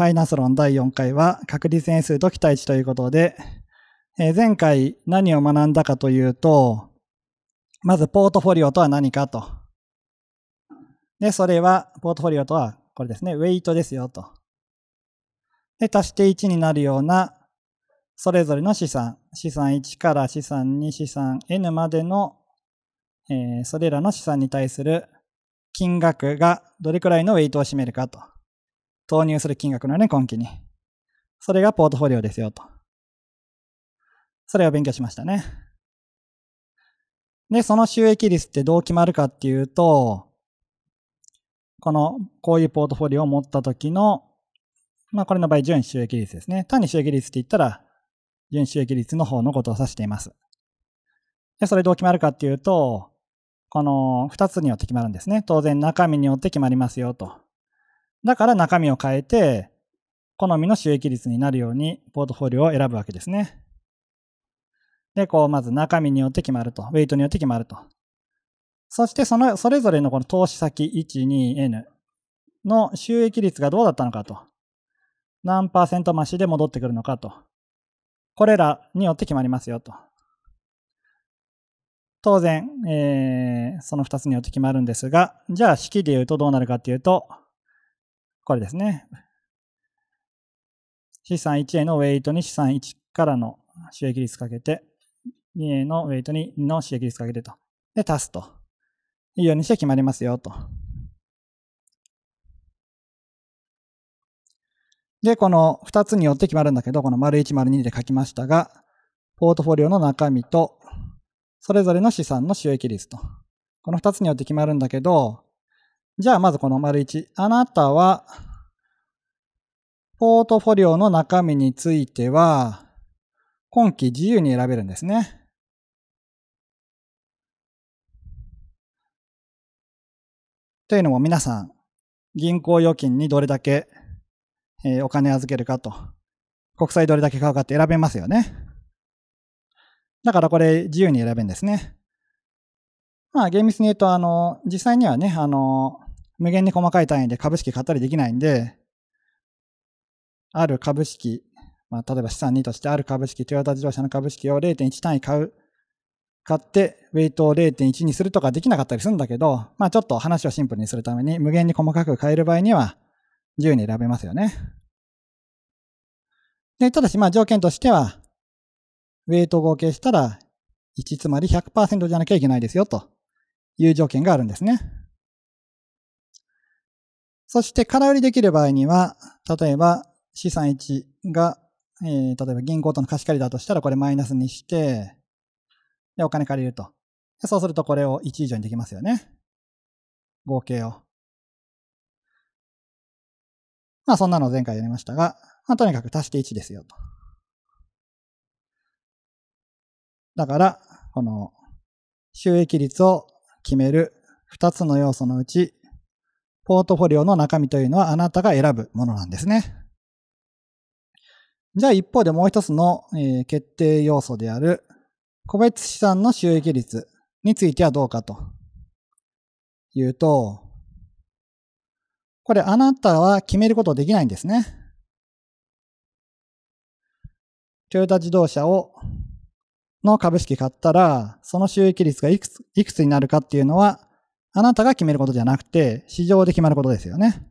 ファイナス論第4回は確率変数と期待値ということで、えー、前回何を学んだかというと、まずポートフォリオとは何かと。で、それは、ポートフォリオとはこれですね、ウェイトですよと。で、足して1になるような、それぞれの資産、資産1から資産2、資産 N までの、えー、それらの資産に対する金額がどれくらいのウェイトを占めるかと。投入する金額のね、今期に。それがポートフォリオですよと。それを勉強しましたね。で、その収益率ってどう決まるかっていうと、この、こういうポートフォリオを持った時の、まあこれの場合、純収益率ですね。単に収益率って言ったら、純収益率の方のことを指しています。で、それどう決まるかっていうと、この2つによって決まるんですね。当然中身によって決まりますよと。だから中身を変えて、好みの収益率になるようにポートフォリオを選ぶわけですね。で、こう、まず中身によって決まると。ウェイトによって決まると。そして、その、それぞれのこの投資先 12N の収益率がどうだったのかと。何パーセント増しで戻ってくるのかと。これらによって決まりますよと。当然、えー、その2つによって決まるんですが、じゃあ式で言うとどうなるかっていうと、これですね。資産 1A のウェイトに資産1からの収益率かけて、2A のウェイトにの収益率かけてと。で、足すと。いうようにして決まりますよ、と。で、この2つによって決まるんだけど、この丸1、丸2で書きましたが、ポートフォリオの中身と、それぞれの資産の収益率と。この2つによって決まるんだけど、じゃあ、まずこの丸1。あなたは、ポートフォリオの中身については、今期自由に選べるんですね。というのも皆さん、銀行預金にどれだけ、えお金預けるかと、国債どれだけ買うかって選べますよね。だからこれ自由に選べるんですね。まあ厳密に言うと、あの、実際にはね、あの、無限に細かい単位で株式買ったりできないんで、ある株式、まあ、例えば資産2としてある株式、トヨタ自動車の株式を0.1単位買う、買って、ウェイトを0.1にするとかできなかったりするんだけど、まあちょっと話をシンプルにするために、無限に細かく変える場合には、自由に選べますよね。で、ただし、ま条件としては、ウェイト合計したら、1つまり100%じゃなきゃいけないですよ、という条件があるんですね。そして空売りできる場合には、例えば資産1が、えー、例えば銀行との貸し借りだとしたらこれマイナスにして、で、お金借りると。そうするとこれを1以上にできますよね。合計を。まあそんなの前回やりましたが、まあとにかく足して1ですよと。だから、この収益率を決める2つの要素のうち、ポートフォリオの中身というのはあなたが選ぶものなんですね。じゃあ一方でもう一つの、え決定要素である個別資産の収益率についてはどうかというと、これあなたは決めることできないんですね。トヨタ自動車をの株式買ったら、その収益率がいくついくつになるかっていうのは、あなたが決めることじゃなくて、市場で決まることですよね。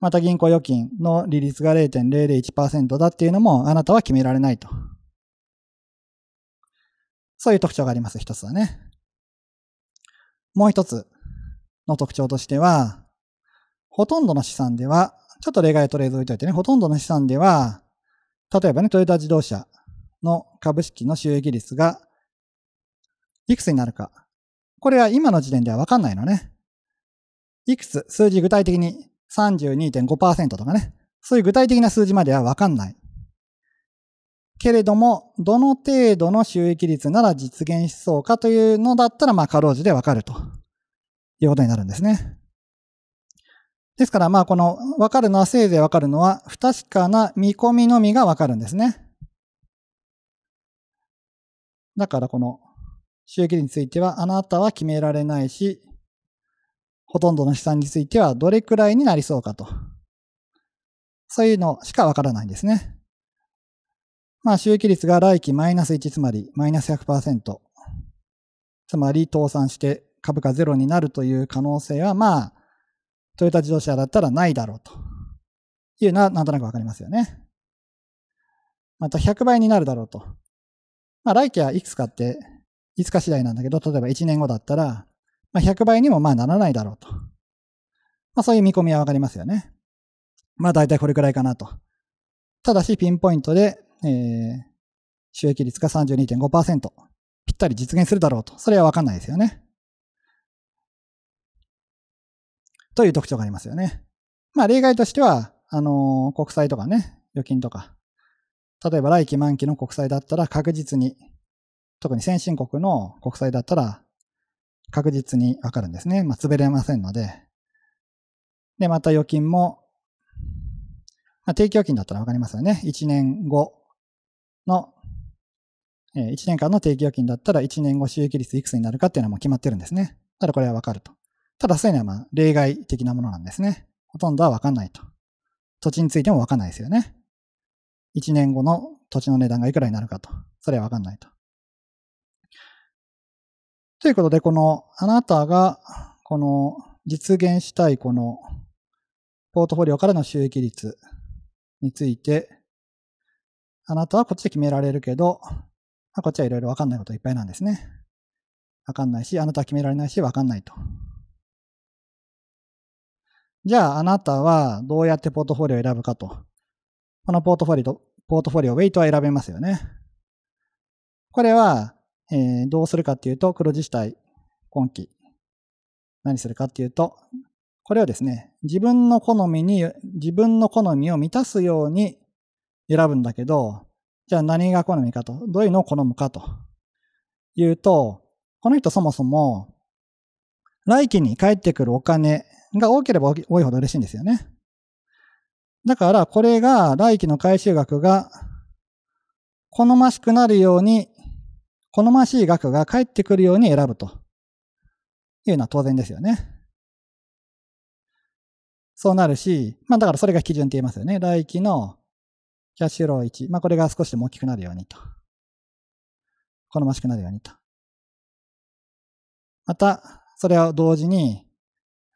また銀行預金の利率が0.001%だっていうのもあなたは決められないと。そういう特徴があります、一つはね。もう一つの特徴としては、ほとんどの資産では、ちょっと例外と例除置いといてね、ほとんどの資産では、例えばね、トヨタ自動車の株式の収益率がいくつになるかこれは今の時点ではわかんないのね。いくつ、数字具体的に32.5%とかね。そういう具体的な数字まではわかんない。けれども、どの程度の収益率なら実現しそうかというのだったら、まあ、かろうじてわかるということになるんですね。ですから、まあ、この、わかるのは、せいぜいわかるのは、不確かな見込みのみがわかるんですね。だから、この、収益率についてはあなたは決められないし、ほとんどの資産についてはどれくらいになりそうかと。そういうのしかわからないんですね。まあ、収益率が来期マイナス1、つまりマイナス100%。つまり、倒産して株価ゼロになるという可能性は、まあ、トヨタ自動車だったらないだろうと。いうのはなんとなくわかりますよね。また100倍になるだろうと。まあ、来期はいくつかっていつか次第なんだけど、例えば1年後だったら、まあ、100倍にもまあならないだろうと。まあ、そういう見込みはわかりますよね。まあ、大体これくらいかなと。ただし、ピンポイントで、えー、収益率が32.5%。ぴったり実現するだろうと。それはわかんないですよね。という特徴がありますよね。まあ、例外としては、あのー、国債とかね、預金とか。例えば来期満期の国債だったら確実に特に先進国の国債だったら確実にわかるんですね。まあ、潰れませんので。で、また預金も、まあ、定期預金だったらわかりますよね。1年後の、えー、1年間の定期預金だったら1年後収益率いくつになるかっていうのはもう決まってるんですね。ただこれはわかると。ただそういうのはまあ例外的なものなんですね。ほとんどはわかんないと。土地についてもわかんないですよね。1年後の土地の値段がいくらになるかと。それはわかんないと。ということで、この、あなたが、この、実現したい、この、ポートフォリオからの収益率について、あなたはこっちで決められるけど、まこっちはいろいろわかんないこといっぱいなんですね。わかんないし、あなたは決められないし、わかんないと。じゃあ、あなたはどうやってポートフォリオを選ぶかと。このポートフォリオ、ポートフォリオ、ウェイトは選べますよね。これは、えどうするかっていうと、黒字主体、今期、何するかっていうと、これをですね、自分の好みに、自分の好みを満たすように選ぶんだけど、じゃあ何が好みかと、どういうのを好むかというと、この人そもそも、来期に返ってくるお金が多ければ多いほど嬉しいんですよね。だから、これが来期の回収額が好ましくなるように好ましい額が返ってくるように選ぶというのは当然ですよね。そうなるし、まあだからそれが基準って言いますよね。来期のキャッシュロー1。まあこれが少しでも大きくなるようにと。好ましくなるようにと。また、それを同時に、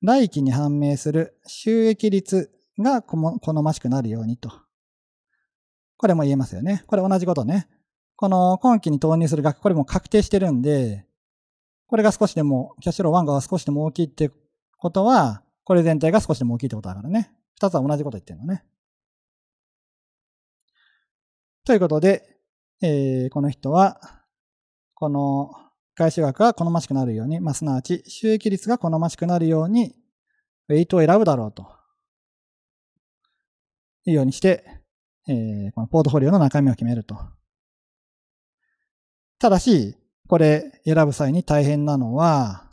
来期に判明する収益率が好ましくなるようにと。これも言えますよね。これ同じことね。この今期に投入する額、これも確定してるんで、これが少しでも、キャッシュロー1が少しでも大きいってことは、これ全体が少しでも大きいってことだからね。二つは同じこと言ってるのね。ということで、えー、この人は、この外収額が好ましくなるように、まあ、すなわち収益率が好ましくなるように、ウェイトを選ぶだろうと。いうようにして、えー、このポートフォリオの中身を決めると。ただし、これ選ぶ際に大変なのは、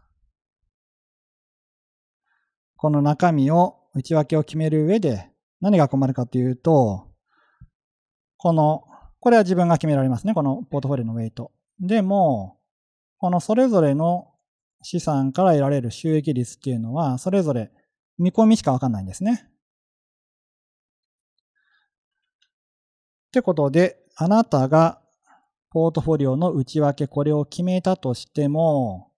この中身を、内訳を決める上で何が困るかというと、この、これは自分が決められますね。このポートフォリオのウェイト。でも、このそれぞれの資産から得られる収益率っていうのは、それぞれ見込みしかわかんないんですね。ってことで、あなたがポートフォリオの内訳、これを決めたとしても、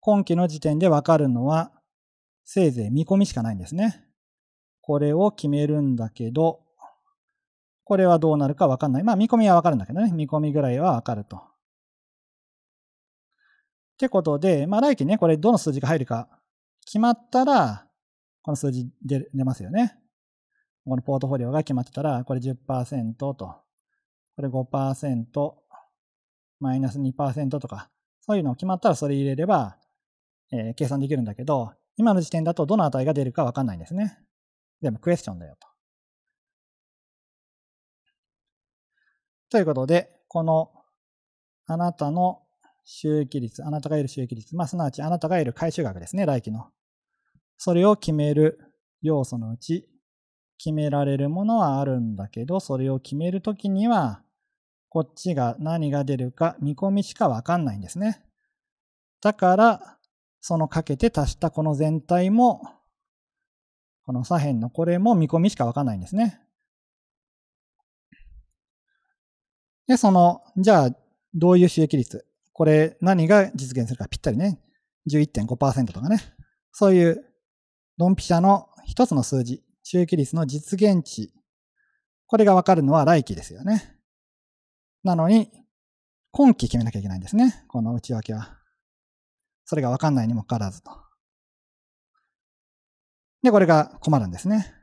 今期の時点でわかるのは、せいぜい見込みしかないんですね。これを決めるんだけど、これはどうなるかわかんない。まあ見込みはわかるんだけどね。見込みぐらいはわかると。ってことで、まあ来期ね、これどの数字が入るか決まったら、この数字出出ますよね。このポートフォリオが決まってたら、これ10%と。これ5%、マイナス2%とか、そういうの決まったらそれ入れれば、えー、計算できるんだけど、今の時点だとどの値が出るかわかんないんですね。でもクエスチョンだよと。ということで、このあなたの収益率、あなたがいる収益率、まあ、すなわちあなたがいる回収額ですね、来期の。それを決める要素のうち、決められるものはあるんだけど、それを決めるときには、こっちが何が出るか見込みしかわかんないんですね。だから、そのかけて足したこの全体も、この左辺のこれも見込みしかわかんないんですね。で、その、じゃあ、どういう収益率これ何が実現するかぴったりね。11.5%とかね。そういう、ドンピシャの一つの数字中期率の実現値。これがわかるのは来期ですよね。なのに、今期決めなきゃいけないんですね。この内訳は。それがわかんないにもかかわらずと。で、これが困るんですね。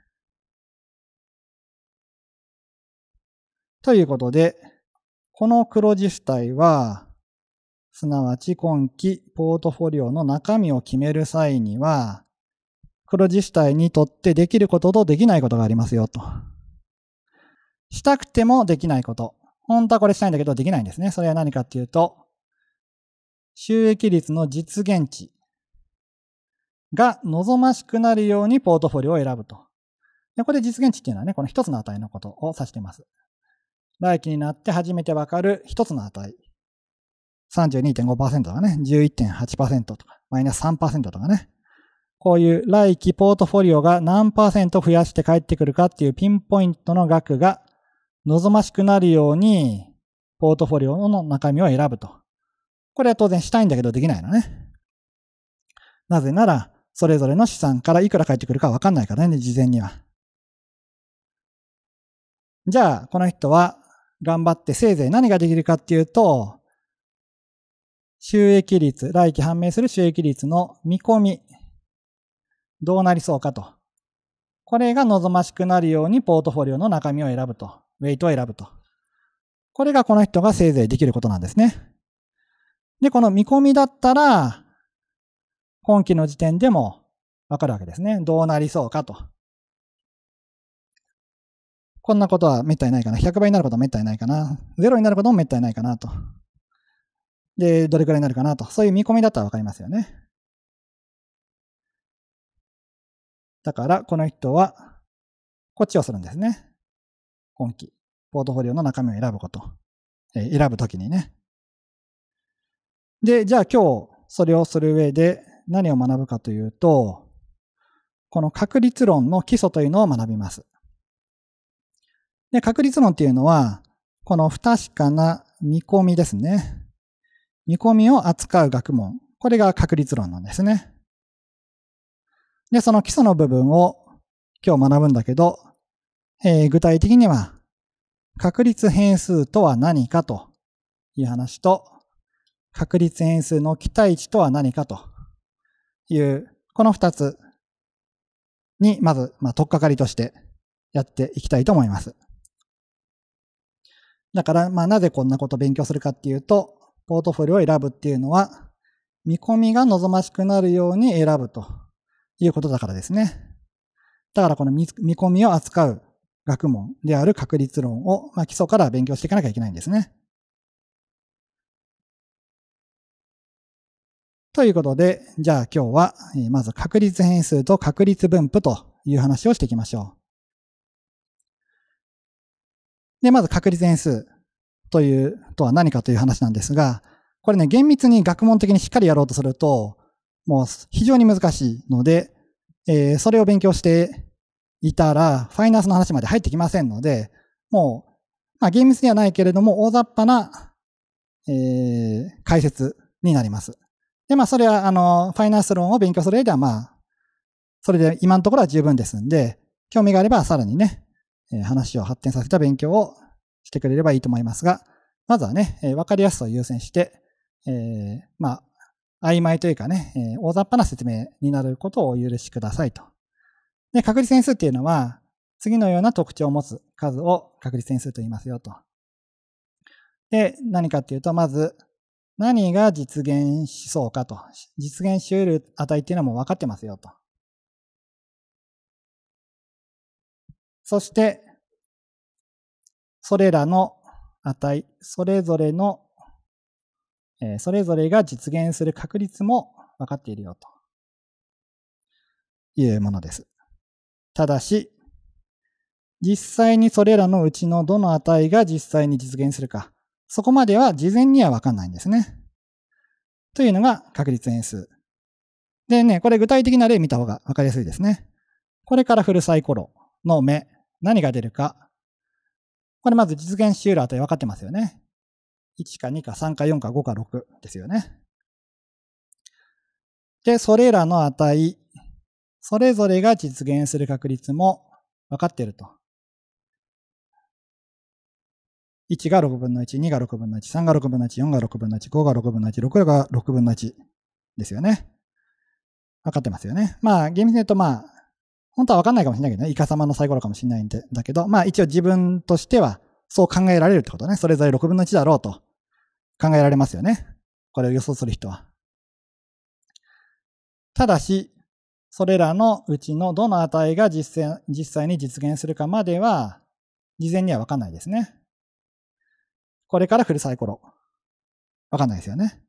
ということで、この黒字主体は、すなわち今期ポートフォリオの中身を決める際には、黒字主体にとってできることとできないことがありますよと。したくてもできないこと。本当はこれしたいんだけどできないんですね。それは何かっていうと、収益率の実現値が望ましくなるようにポートフォリオを選ぶと。でこれ実現値っていうのはね、この一つの値のことを指しています。来期になって初めてわかる一つの値。32.5%とかね、11.8%とか、マイナス3%とかね。こういう来期ポートフォリオが何パーセント増やして帰ってくるかっていうピンポイントの額が望ましくなるように、ポートフォリオの中身を選ぶと。これは当然したいんだけどできないのね。なぜなら、それぞれの資産からいくら返ってくるかわかんないからね、事前には。じゃあ、この人は頑張ってせいぜい何ができるかっていうと、収益率、来期判明する収益率の見込みどうなりそうかと。これが望ましくなるようにポートフォリオの中身を選ぶと。ウェイトを選ぶと。これがこの人がせいぜいできることなんですね。で、この見込みだったら、今期の時点でもわかるわけですね。どうなりそうかと。こんなことはめったにないかな。100倍になることはめったにないかな。0になることもめったにないかなと。で、どれくらいになるかなと。そういう見込みだったらわかりますよね。だから、この人は、こっちをするんですね。今期、ポートフォリオの中身を選ぶこと。えー、選ぶときにね。で、じゃあ今日、それをする上で何を学ぶかというと、この確率論の基礎というのを学びます。で、確率論っていうのは、この不確かな見込みですね。見込みを扱う学問。これが確率論なんですね。で、その基礎の部分を今日学ぶんだけど、えー、具体的には、確率変数とは何かという話と、確率変数の期待値とは何かという、この二つに、まず、まあ、とっかかりとしてやっていきたいと思います。だから、まあ、なぜこんなこと勉強するかっていうと、ポートフォリオを選ぶっていうのは、見込みが望ましくなるように選ぶということだからですね。だからこの見込みを扱う学問である確率論を、まあ、基礎から勉強していかなきゃいけないんですね。ということで、じゃあ今日は、まず確率変数と確率分布という話をしていきましょう。で、まず確率変数という、とは何かという話なんですが、これね、厳密に学問的にしっかりやろうとすると、もう非常に難しいので、えー、それを勉強していたら、ファイナンスの話まで入ってきませんので、もう、まあ、厳密ではないけれども、大雑把な、えー、解説になります。で、まあ、それは、あの、ファイナンス論を勉強する上では、まあ、それで今のところは十分ですんで、興味があればさらにね、え話を発展させた勉強をしてくれればいいと思いますが、まずはね、わ、えー、かりやすさを優先して、えー、まあ、曖昧というかね、えー、大雑把な説明になることをお許しくださいと。で、確率変数っていうのは、次のような特徴を持つ数を確率変数と言いますよと。で、何かっていうと、まず、何が実現しそうかと。実現し得る値っていうのはもう分かってますよと。そして、それらの値、それぞれのえそれぞれが実現する確率も分かっているよというものです。ただし、実際にそれらのうちのどの値が実際に実現するか、そこまでは事前には分かんないんですね。というのが確率変数。でね、これ具体的な例見た方が分かりやすいですね。これから振るサイコロの目、何が出るか。これまず実現し得る値分かってますよね。1か2か3か4か5か6ですよね。で、それらの値、それぞれが実現する確率も分かっていると。1が6分の1、2が6分の1、3が6分の1、4が6分の1、5が6分の1、6が6分の1ですよね。分かってますよね。まあ、厳密に言うとまあ、本当は分かんないかもしれないけどね、イカ様のサイコロかもしれないんで、だけど、まあ一応自分としてはそう考えられるってことね。それぞれ6分の1だろうと考えられますよね。これを予想する人は。ただし、それらのうちのどの値が実際実際に実現するかまでは、事前にはわかんないですね。これから振るサイコロ。わかんないですよね。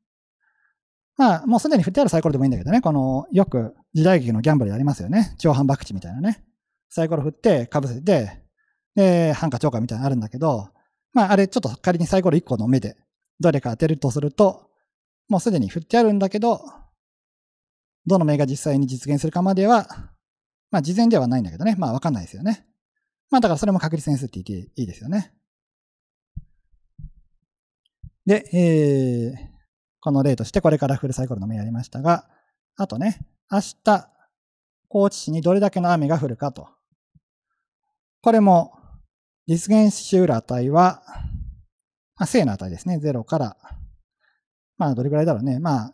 まあ、もうすでに振ってあるサイコロでもいいんだけどね。この、よく時代劇のギャンブルでありますよね。超反爆地みたいなね。サイコロ振って、被せて、えー、ハンカチョーカーみたいなのあるんだけど、まあ、あれちょっと仮にサイコロ1個の目でどれか当てるとすると、もうすでに振ってあるんだけど、どの目が実際に実現するかまでは、まあ、事前ではないんだけどね。まあ、わかんないですよね。まあ、だからそれも確率変数って言っていいですよね。で、えー、この例としてこれからフルサイコロの目やりましたが、あとね、明日、高知市にどれだけの雨が降るかと。これも実現しうる値は、まあ、正の値ですね。0から、まあ、どれぐらいだろうね。まあ、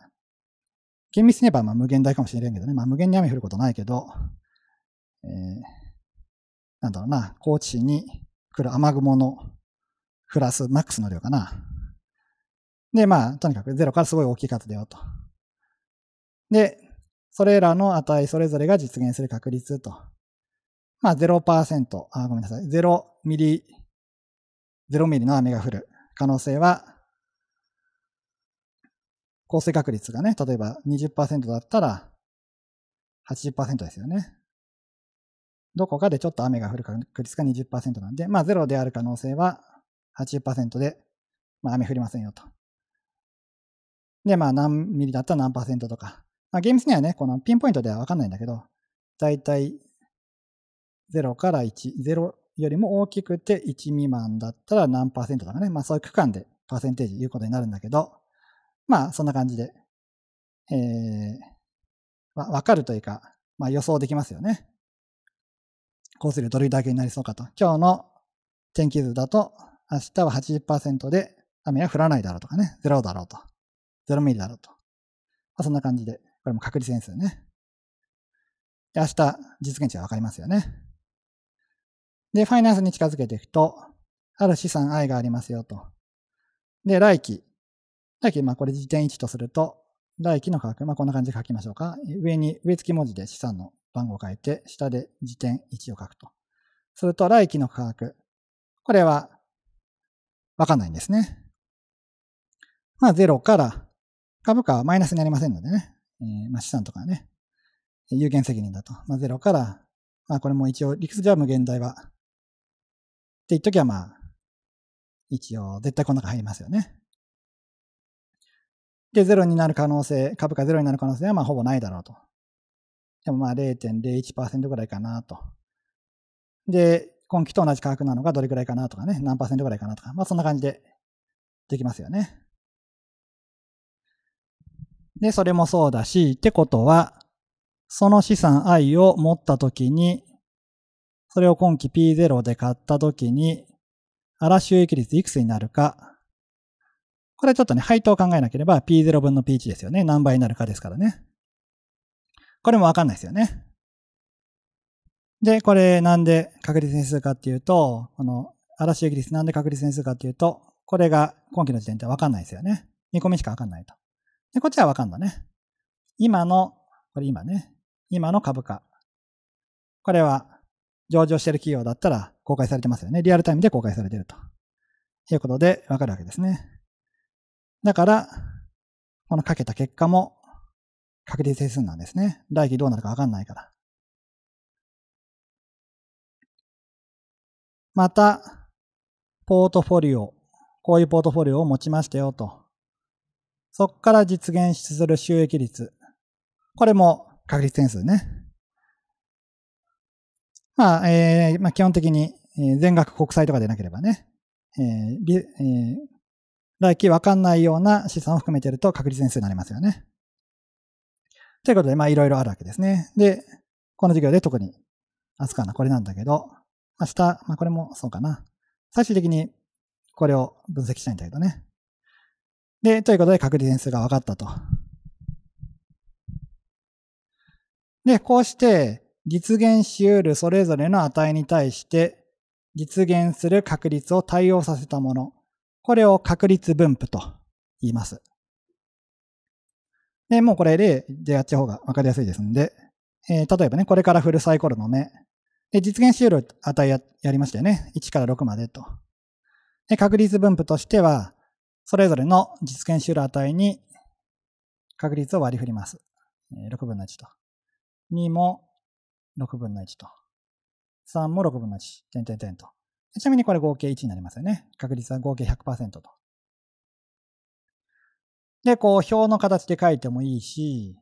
厳密に言えばまあ無限大かもしれんけどね。まあ、無限に雨降ることないけど、えー、なんだろうな、高知市に来る雨雲のプラスマックスの量かな。で、まあ、とにかく0からすごい大きい数だよと。で、それらの値それぞれが実現する確率と。まあ0%、あ、ごめんなさい。0ミリ、0ミリの雨が降る可能性は、降水確率がね、例えば20%だったら80%ですよね。どこかでちょっと雨が降る確率が20%なんで、まあ0である可能性は80%で、まあ雨降りませんよと。で、まあ何ミリだったら何パーセントとか。まあ厳密にはね、このピンポイントではわかんないんだけど、だいたい0から1、0よりも大きくて1未満だったら何パーセントとかね、まあそういう区間でパーセンテージ言うことになるんだけど、まあそんな感じで、えー、わ、かるというか、まあ予想できますよね。こうするとどれだけになりそうかと。今日の天気図だと、明日は80%で雨は降らないだろうとかね、0だろうと。0ミリだろうと。まあ、そんな感じで、これも確率変数ね。で、明日、実現値はわかりますよね。で、ファイナンスに近づけていくと、ある資産 I がありますよと。で、来期。来期、まあこれ時点1とすると、来期の価格、まあこんな感じで書きましょうか。上に、上付き文字で資産の番号を書いて、下で時点1を書くと。すると、来期の価格。これは、わかんないんですね。まあ0から、株価はマイナスになりませんのでね。えー、まあ資産とかね、有限責任だと。まあ0から、まあこれも一応理屈では無限大は言っときはまあ、一応、絶対この中入りますよね。で、ゼロになる可能性、株価ゼロになる可能性はまあほぼないだろうと。でもまあ0.01%ぐらいかなと。で、今期と同じ価格なのがどれぐらいかなとかね、何パーセントぐらいかなとか、まあそんな感じでできますよね。で、それもそうだし、ってことは、その資産 I を持ったときに、それを今期 P0 で買った時に、荒収益率いくつになるか。これちょっとね、配当を考えなければ P0 分の P1 ですよね。何倍になるかですからね。これもわかんないですよね。で、これなんで確率変数かっていうと、この嵐益率なんで確率変数かっていうと、これが今期の時点ではわかんないですよね。見込みしかわかんないと。で、こっちはわかんだね。今の、これ今ね。今の株価。これは上場している企業だったら公開されてますよね。リアルタイムで公開されていると。いうことでわかるわけですね。だから、このかけた結果も確率整数なんですね。来期どうなるかわかんないから。また、ポートフォリオ。こういうポートフォリオを持ちましたよと。そこから実現する収益率。これも確率点数ね。まあ、えー、まあ、基本的に、え全額国債とかでなければね、えー、えー、来期わかんないような資産を含めてると確率年数になりますよね。ということで、まあ、いろいろあるわけですね。で、この授業で特に明日かな、これなんだけど、明日、まあ、これもそうかな。最終的にこれを分析したいんだけどね。で、ということで確率年数が分かったと。で、こうして、実現し得るそれぞれの値に対して、実現する確率を対応させたもの。これを確率分布と言います。で、もうこれ例でやっちゃう方がわかりやすいですので、えー、例えばね、これから振るサイコロの目。で、実現し得る値ややりましたよね。1から6までと。で、確率分布としては、それぞれの実現し得る値に確率を割り振ります。6分の1と。2も6分の1と。3も6分の1、点点点と。ちなみにこれ合計1になりますよね。確率は合計100%と。で、こう、表の形で書いてもいいし、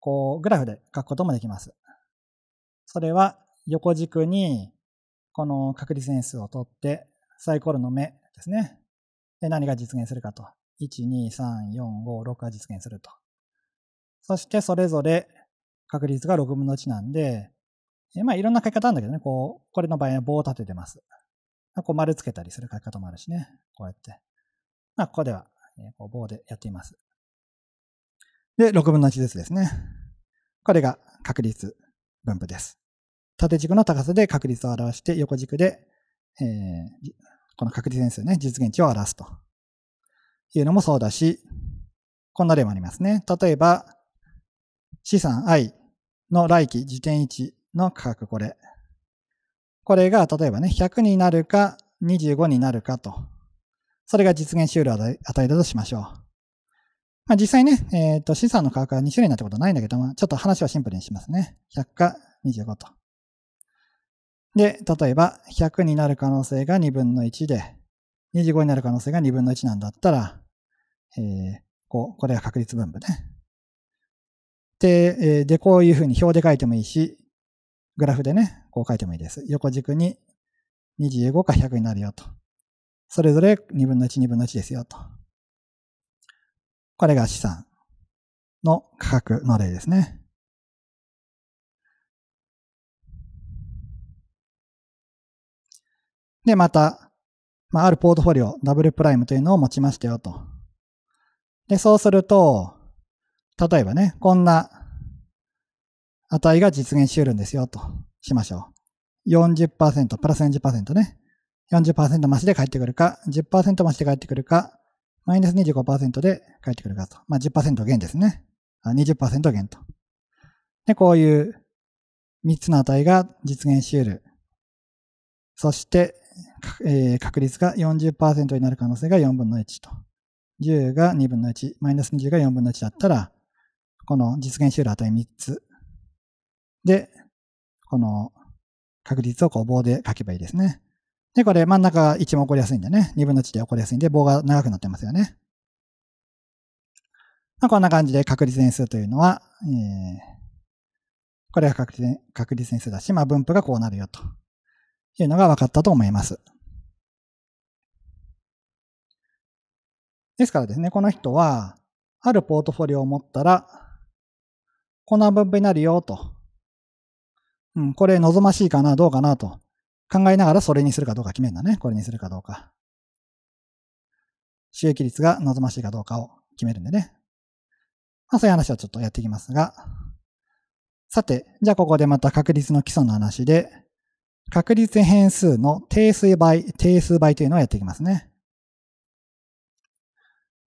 こう、グラフで書くこともできます。それは、横軸に、この確率変数を取って、サイコロの目ですね。で、何が実現するかと。1、2、3、4、5、6が実現すると。そして、それぞれ確率が6分の1なんで、えまあいろんな書き方あるんだけどね、こう、これの場合は棒を立ててます。こう丸つけたりする書き方もあるしね、こうやって。まあここでは、えこう棒でやっています。で、6分の1ずつですね。これが確率分布です。縦軸の高さで確率を表して、横軸で、えー、この確率変数ね、実現値を表すというのもそうだし、こんな例もありますね。例えば、資産 i の来期時点1の価格これ。これが例えばね、100になるか25になるかと。それが実現収量与えだとしましょう。まあ、実際ね、えっ、ー、と、資産の価格は2種類になったことないんだけども、ちょっと話はシンプルにしますね。100か25と。で、例えば100になる可能性が2分の1で、25になる可能性が2分の1なんだったら、えー、こう、これは確率分布ね。定でこういうふうに表で書いてもいいし、グラフでね、こう書いてもいいです。横軸に25か100になるよと。それぞれ2分の1、2分の1ですよと。これが資産の価格の例ですね。で、また、まあ、あるポートフォリオ、ダブルプライムというのを持ちましたよと。で、そうすると、例えばね、こんな値が実現し得るんですよとしましょう。40%、プラス40%ね。40%増しで返ってくるか、10%増しで返ってくるか、マイナス25%で返ってくるかと。まあ10%減ですね。あ20%減と。で、こういう3つの値が実現し得る。そして、えー、確率が40%になる可能性が4分の1と。10が2分の1、マイナス20が4分の1だったら、この実現収量値3つで、この確率をこう棒で書けばいいですね。で、これ真ん中が1も起こりやすいんでね、2分の1で起こりやすいんで、棒が長くなってますよね。まあ、こんな感じで確率変数というのは、えー、これが確率確率変数だし、まあ、分布がこうなるよというのが分かったと思います。ですからですね、この人は、あるポートフォリオを持ったら、こんな分布になるよ、と。うん、これ望ましいかな、どうかな、と。考えながらそれにするかどうか決めるんだね。これにするかどうか。収益率が望ましいかどうかを決めるんでね。まあそういう話はちょっとやっていきますが。さて、じゃあここでまた確率の基礎の話で、確率変数の定数倍、定数倍というのをやっていきますね。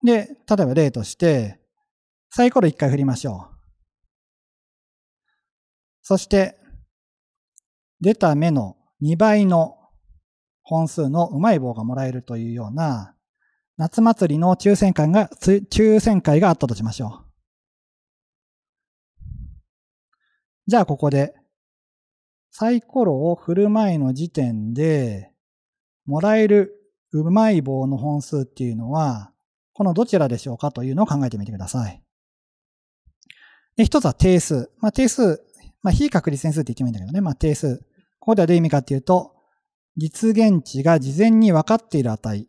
で、例えば例として、サイコロ1回振りましょう。そして、出た目の2倍の本数のうまい棒がもらえるというような、夏祭りの抽選会が、抽選会があったとしましょう。じゃあここで、サイコロを振る前の時点で、もらえるうまい棒の本数っていうのは、このどちらでしょうかというのを考えてみてください。で、一つは定数。まあ、定数まあ、非確率変数って言ってもいいんだけどね。まあ、定数。ここではどういう意味かっていうと、実現値が事前に分かっている値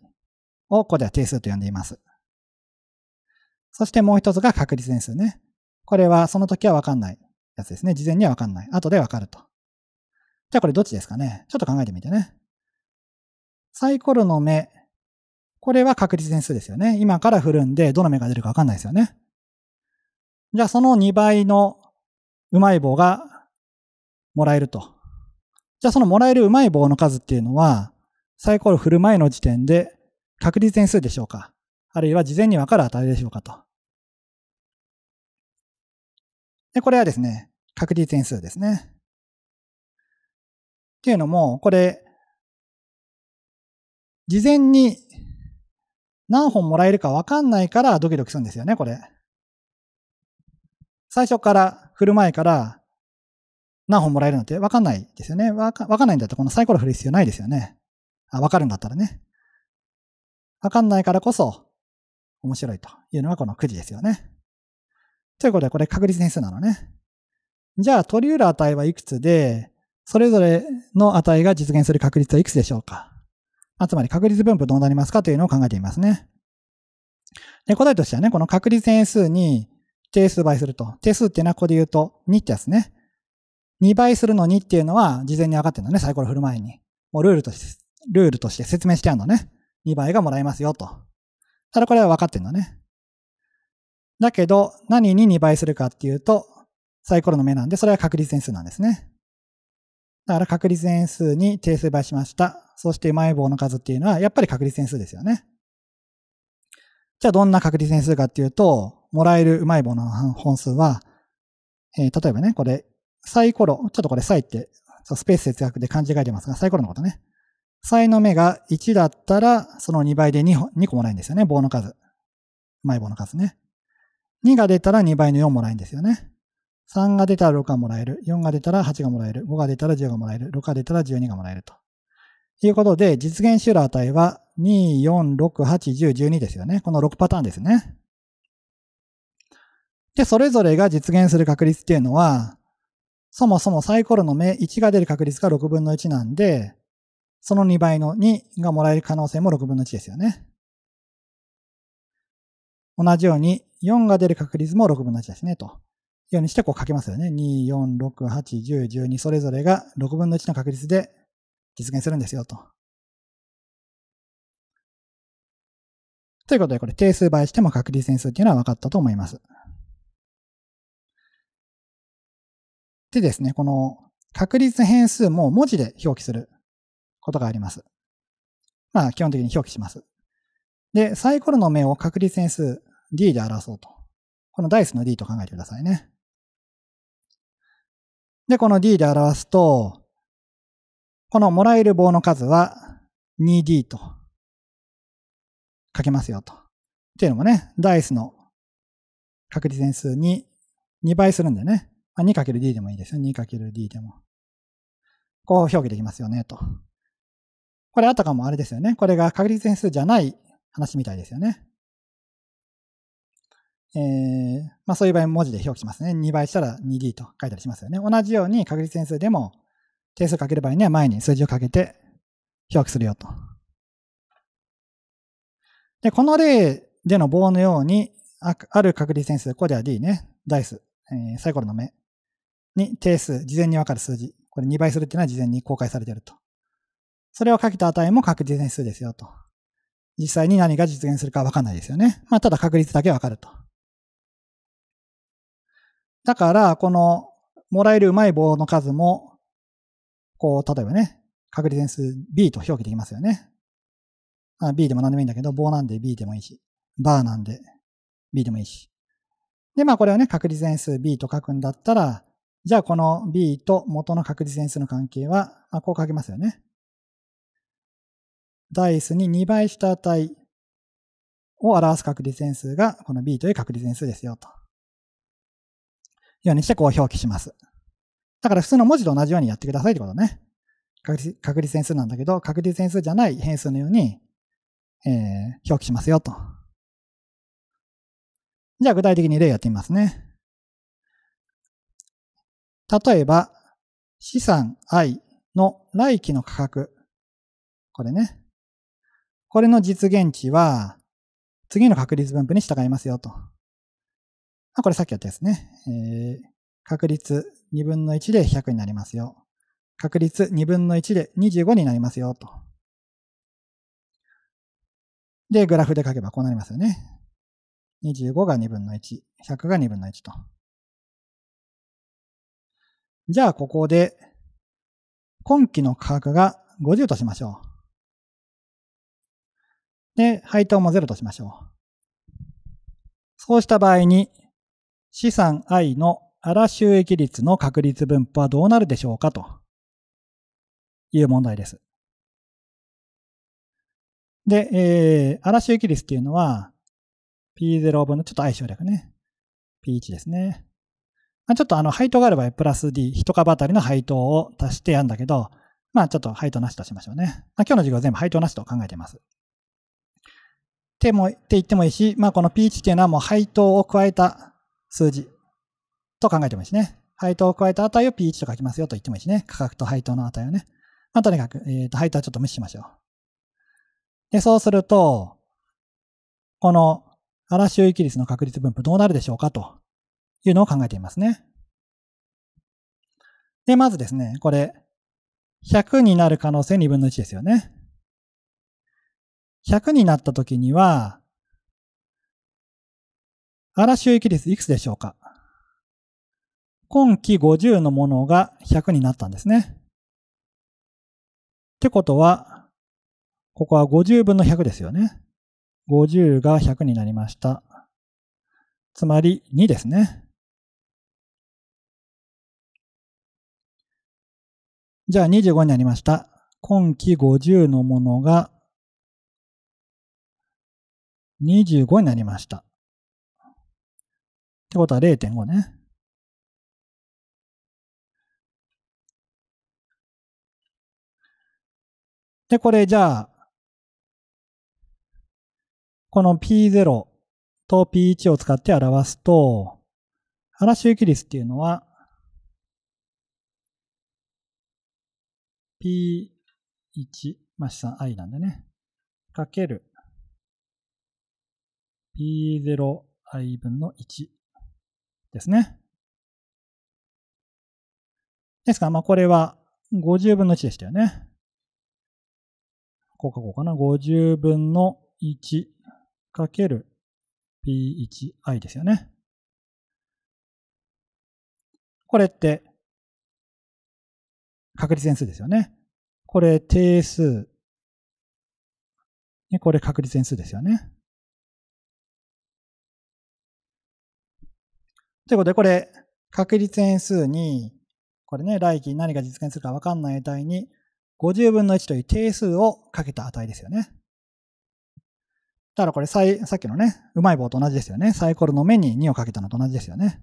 をここでは定数と呼んでいます。そしてもう一つが確率変数ね。これはその時は分かんないやつですね。事前には分かんない。後で分かると。じゃあこれどっちですかねちょっと考えてみてね。サイコロの目。これは確率変数ですよね。今から振るんで、どの目が出るか分かんないですよね。じゃあその2倍のうまい棒がもらえると。じゃあそのもらえるうまい棒の数っていうのは、サイコロ振る前の時点で確率変数でしょうかあるいは事前に分かる値でしょうかと。で、これはですね、確率変数ですね。っていうのも、これ、事前に何本もらえるか分かんないからドキドキするんですよね、これ。最初から、振る前から何本もらえるなんてわかんないですよね。わかかんないんだったらこのサイコロ振る必要ないですよね。あ、わかるんだったらね。わかんないからこそ面白いというのがこのくじですよね。ということでこれ確率変数なのね。じゃあ取り得る値はいくつで、それぞれの値が実現する確率はいくつでしょうか。まあ、つまり確率分布どうなりますかというのを考えてみますね。で、答えとしてはね、この確率変数に定数倍すると。定数ってな、のはここで言うと2ってやつね。2倍するの2っていうのは事前に分かってるのね、サイコロ振る前に。もうルールとして、ルールとして説明してあるのね。2倍がもらえますよと。ただこれは分かってるのね。だけど、何に2倍するかっていうと、サイコロの目なんで、それは確率変数なんですね。だから確率変数に定数倍しました。そしてうまい棒の数っていうのは、やっぱり確率変数ですよね。じゃあどんな確率変数かっていうと、もらえるうまい棒の本数は、えー、例えばね、これ、サイコロ、ちょっとこれサイって、スペース節約で漢字書いてますが、サイコロのことね。サイの目が1だったら、その2倍で 2, 2個もらえるんですよね、棒の数。うまい棒の数ね。2が出たら2倍の4もらえるんですよね。3が出たら6がもらえる。4が出たら8がもらえる。5が出たら10がもらえる。6が出たら12がもらえると。いうことで、実現ゅる値は2、4、6、8、10、12ですよね。この6パターンですね。で、それぞれが実現する確率っていうのは、そもそもサイコロの目1が出る確率が6分の1なんで、その2倍の2がもらえる可能性も6分の1ですよね。同じように4が出る確率も6分の1ですね、と。ようにしてこう書けますよね。2、4、6、8、10、12それぞれが6分の1の確率で実現するんですよ、と。ということで、これ定数倍しても確率変数っていうのは分かったと思います。でですね、この確率変数も文字で表記することがあります。まあ、基本的に表記します。で、サイコロの目を確率変数 D で表そうと。このダイスの D と考えてくださいね。で、この D で表すと、このもらえる棒の数は 2D と書けますよと。っていうのもね、ダイスの確率変数に2倍するんでね。まあ、2×d でもいいですよ。2×d でも。こう表記できますよね、と。これあたかもあれですよね。これが確率変数じゃない話みたいですよね。えー、まあそういう場合文字で表記しますね。2倍したら 2d と書いたりしますよね。同じように確率変数でも定数かける場合には前に数字をかけて表記するよと。で、この例での棒のように、ある確率変数、ここでは d ね、ダイス、えー、サイコロの目に定数、事前に分かる数字。これ2倍するっていうのは事前に公開されてると。それをかけた値も確実数ですよと。実際に何が実現するか分かんないですよね。まあ、ただ確率だけ分かると。だから、この、もらえるうまい棒の数も、こう、例えばね、確率数 B と表記できますよね。あ B でも何でもいいんだけど、棒なんで B でもいいし、バーなんで B でもいいし。で、まあこれをね、確率数 B と書くんだったら、じゃあこの B と元の確実変数の関係は、あ、こう書けますよね。ダイスに2倍した値を表す確率変数がこの B という確率変数ですよと。ようにしてこう表記します。だから普通の文字と同じようにやってくださいってことね。確率変数なんだけど、確率変数じゃない変数のように、えー、表記しますよと。じゃあ具体的に例やってみますね。例えば、資産 I の来期の価格。これね。これの実現値は、次の確率分布に従いますよと。あ、これさっきやったやつね。えー、確率2分の1で100になりますよ。確率2分の1で25になりますよと。で、グラフで書けばこうなりますよね。25が2分の1、100が2分の1と。じゃあここで、今期の価格が50としましょう。で、配当も0としましょう。そうした場合に、資産 I の荒収益率の確率分布はどうなるでしょうかという問題です。で、えー、荒収益率っていうのは、P0 分の、ちょっと I 省略ね。P1 ですね。まあ、ちょっとあの、配当があればプラス D、一株当たりの配当を足してやんだけど、まあちょっと配当なしとしましょうね。まあ、今日の授業は全部配当なしと考えています。っても、って言ってもいいし、まあこの P1 っていうのはもう配当を加えた数字と考えてもいいしね。配当を加えた値を P1 と書きますよと言ってもいいしね。価格と配当の値をね。まあとにかく、えっ、ー、と、配当はちょっと無視しましょう。で、そうすると、この、荒ラシュイキの確率分布どうなるでしょうかというのを考えていますね。で、まずですね、これ、100になる可能性2分の1ですよね。100になった時には、荒きです。いくつでしょうか今期50のものが100になったんですね。ってことは、ここは50分の100ですよね。50が100になりました。つまり2ですね。じゃあ25になりました。今期50のものが25になりました。ってことは0.5ね。で、これじゃあ、この P0 と P1 を使って表すと、原周期率っていうのは、P1、まあ、資産 i なんでね、かける P0i 分の1ですね。ですから、まあ、これは50分の1でしたよね。こうかこうかな。50分の1かける P1i ですよね。これって確率変数ですよね。これ定数。これ確率変数ですよね。ということで、これ、確率変数に、これね、来期何が実現するか分かんない値に、50分の1という定数をかけた値ですよね。だからこれさっきのね、うまい棒と同じですよね。サイコロの目に2をかけたのと同じですよね。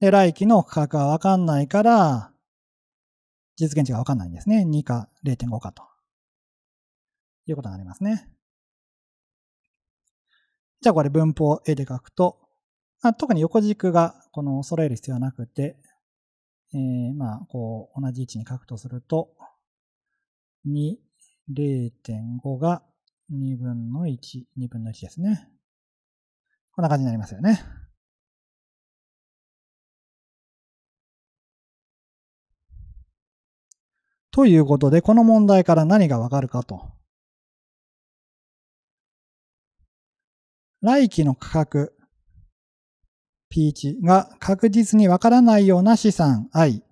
で、来期の価格は分かんないから、実現値がわかんないんですね。2か0.5かと。いうことになりますね。じゃあこれ文法 A で書くと、まあ、特に横軸がこの揃える必要はなくて、えー、まあ、こう、同じ位置に書くとすると、2、0.5が2分の1、2分の1ですね。こんな感じになりますよね。ということで、この問題から何がわかるかと。来期の価格 P1 が確実にわからないような資産 I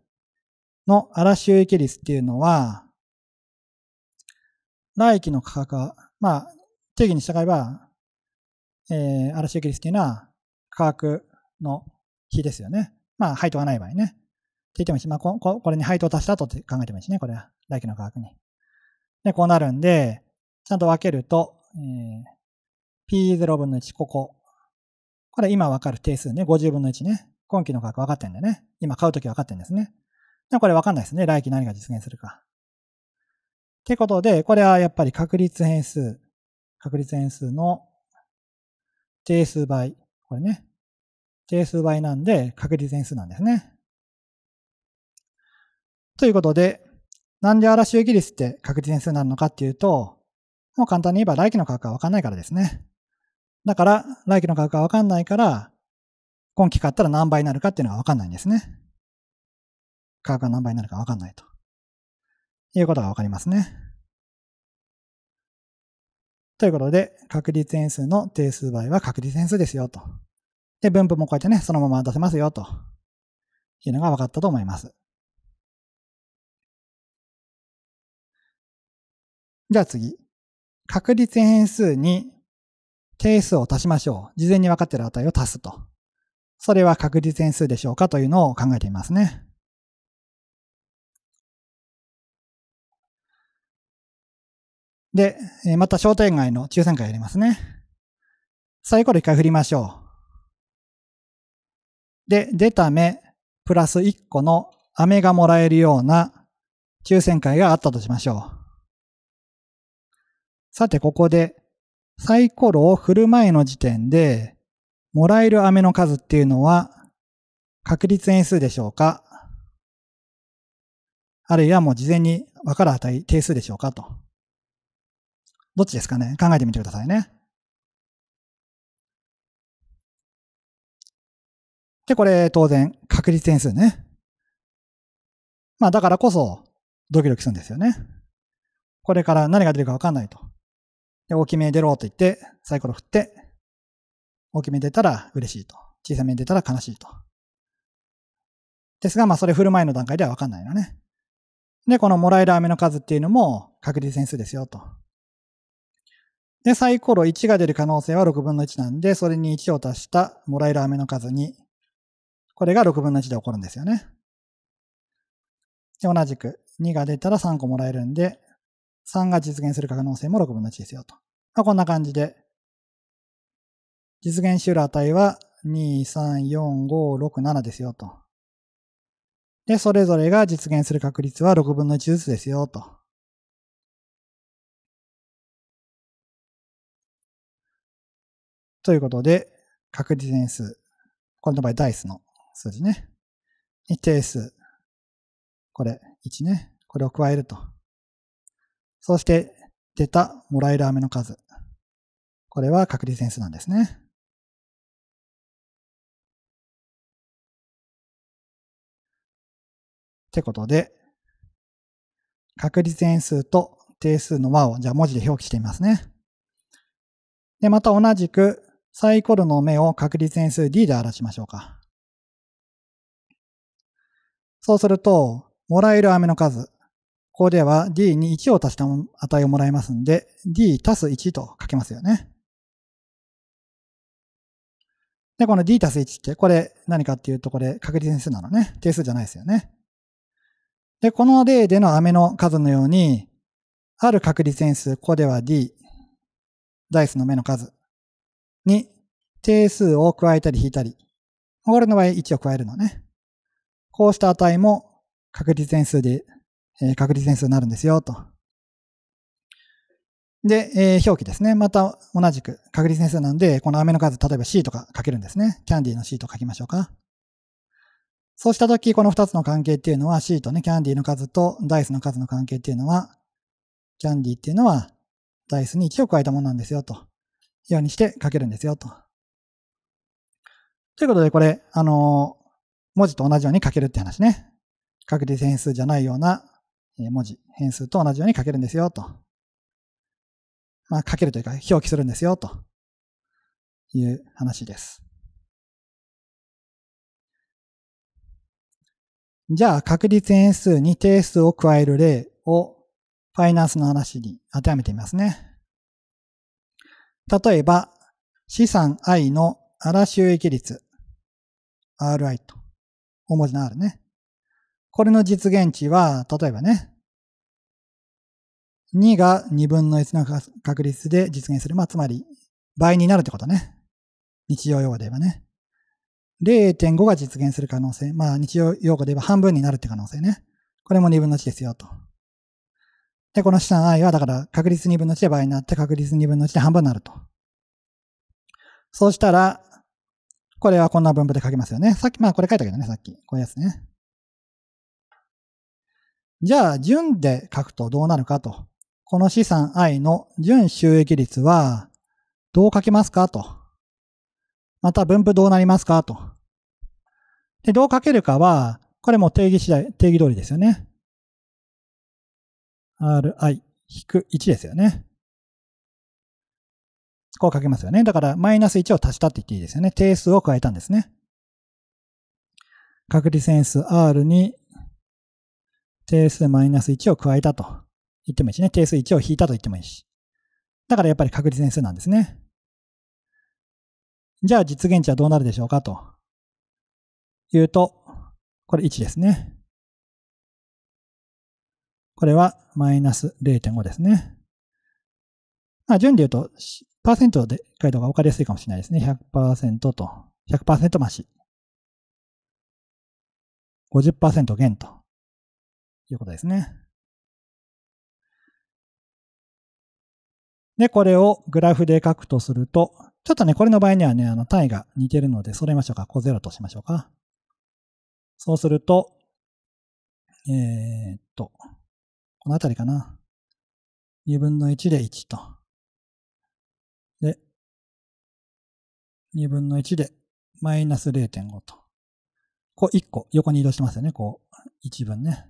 の荒収益率っていうのは、来期の価格は、まあ、定義に従えば、えー、荒収益率っていうのは価格の比ですよね。まあ、配当がない場合ね。言いてもいいし、まあ、ここれに配当を足したとって考えてもいいしね、これは。来期の価格に。で、こうなるんで、ちゃんと分けると、えー、P0 分の1、ここ。これ今分かる定数ね、50分の1ね。今期の価格分かってんだよね。今買うとき分かってんですね。でこれ分かんないですね。来期何が実現するか。ってことで、これはやっぱり確率変数。確率変数の定数倍。これね。定数倍なんで確率変数なんですね。ということで、なんで嵐イギリスって確実変数になるのかっていうと、もう簡単に言えば来期の価格はわかんないからですね。だから、来期の価格がわかんないから、今期買ったら何倍になるかっていうのがわかんないんですね。価格が何倍になるかわかんないと。いうことがわかりますね。ということで、確率変数の定数倍は確率変数ですよと。で、分布もこうやってね、そのまま出せますよと。いうのが分かったと思います。じゃあ次。確率変数に定数を足しましょう。事前に分かっている値を足すと。それは確率変数でしょうかというのを考えてみますね。で、また商店街の抽選会やりますね。サイコロ一回振りましょう。で、出た目、プラス1個の飴がもらえるような抽選会があったとしましょう。さてここで、サイコロを振る前の時点で、もらえる飴の数っていうのは、確率変数でしょうかあるいはもう事前に分かる値、定数でしょうかと。どっちですかね考えてみてくださいね。で、これ当然確率変数ね。まあだからこそドキドキするんですよね。これから何が出るか分かんないと。で、大きめ出ろと言って、サイコロ振って、大きめ出たら嬉しいと。小さめ出たら悲しいと。ですが、まあそれ振る前の段階ではわかんないのね。で、このもらえる飴の数っていうのも確率変数ですよと。で、サイコロ1が出る可能性は6分の1なんで、それに1を足したもらえる飴の数に、これが6分の1で起こるんですよね。で、同じく2が出たら3個もらえるんで、3が実現する可能性も6分の1ですよと。まあ、こんな感じで、実現しうる値は2、3、4、5、6、7ですよと。で、それぞれが実現する確率は6分の1ずつですよと。ということで、確率変数。この場合、ダイスの数字ね。一定数。これ、1ね。これを加えると。そして出たもらえる飴の数。これは確率変数なんですね。ってことで、確率変数と定数の和をじゃあ文字で表記してみますね。で、また同じくサイコロの目を確率変数 D で表しましょうか。そうすると、もらえる飴の数ここでは D に1を足した値をもらいますんで、D 足す1と書けますよね。で、この D 足す1って、これ何かっていうと、これ確率変数なのね。定数じゃないですよね。で、この例での飴の数のように、ある確率変数、ここでは D、ダイスの目の数に定数を加えたり引いたり、これの場合1を加えるのね。こうした値も確率変数でえ確率変数になるんですよ、と。で、えー、表記ですね。また同じく確率変数なんで、この雨の数、例えば C とか書けるんですね。キャンディーの C と書きましょうか。そうしたとき、この2つの関係っていうのは C とね、キャンディーの数とダイスの数の関係っていうのは、キャンディーっていうのはダイスに1を加えたものなんですよ、と。ようにして書けるんですよ、と。ということで、これ、あのー、文字と同じように書けるって話ね。確率変数じゃないような文字、変数と同じように書けるんですよ、と。まあ、書けるというか、表記するんですよ、という話です。じゃあ、確率変数に定数を加える例を、ファイナンスの話に当てはめてみますね。例えば、資産 I の荒収益率、RI と、大文字の R ね。これの実現値は、例えばね、2が2分の1の確率で実現する。まあ、つまり、倍になるってことね。日常用語で言えばね。0.5が実現する可能性。まあ、日常用語で言えば半分になるって可能性ね。これも2分の1ですよ、と。で、この下の i は、だから確率2分の1で倍になって、確率2分の1で半分になると。そうしたら、これはこんな分布で書けますよね。さっき、まあこれ書いたけどね、さっき。こういうやつね。じゃあ、順で書くとどうなるかと。この資産 I の純収益率はどう書けますかと。また分布どうなりますかと。で、どう書けるかは、これも定義次第、定義通りですよね。ri-1 ですよね。こう書けますよね。だから、マイナス1を足したって言っていいですよね。定数を加えたんですね。確率変数 r に定数マイナス1を加えたと言ってもいいしね。定数1を引いたと言ってもいいし。だからやっぱり確率変数なんですね。じゃあ実現値はどうなるでしょうかと。言うと、これ1ですね。これはマイナス0.5ですね。まあ、順で言うと、パーセントで書いた方が分かりやすいかもしれないですね。100%と100%増し。50%減と。ということですね。で、これをグラフで書くとすると、ちょっとね、これの場合にはね、あの単位が似てるので、それましょうか。小ゼロとしましょうか。そうすると、えー、っと、このあたりかな。2分の1で1と。で、2分の1でマイナス0.5と。こう1個横に移動してますよね。こう、1分ね。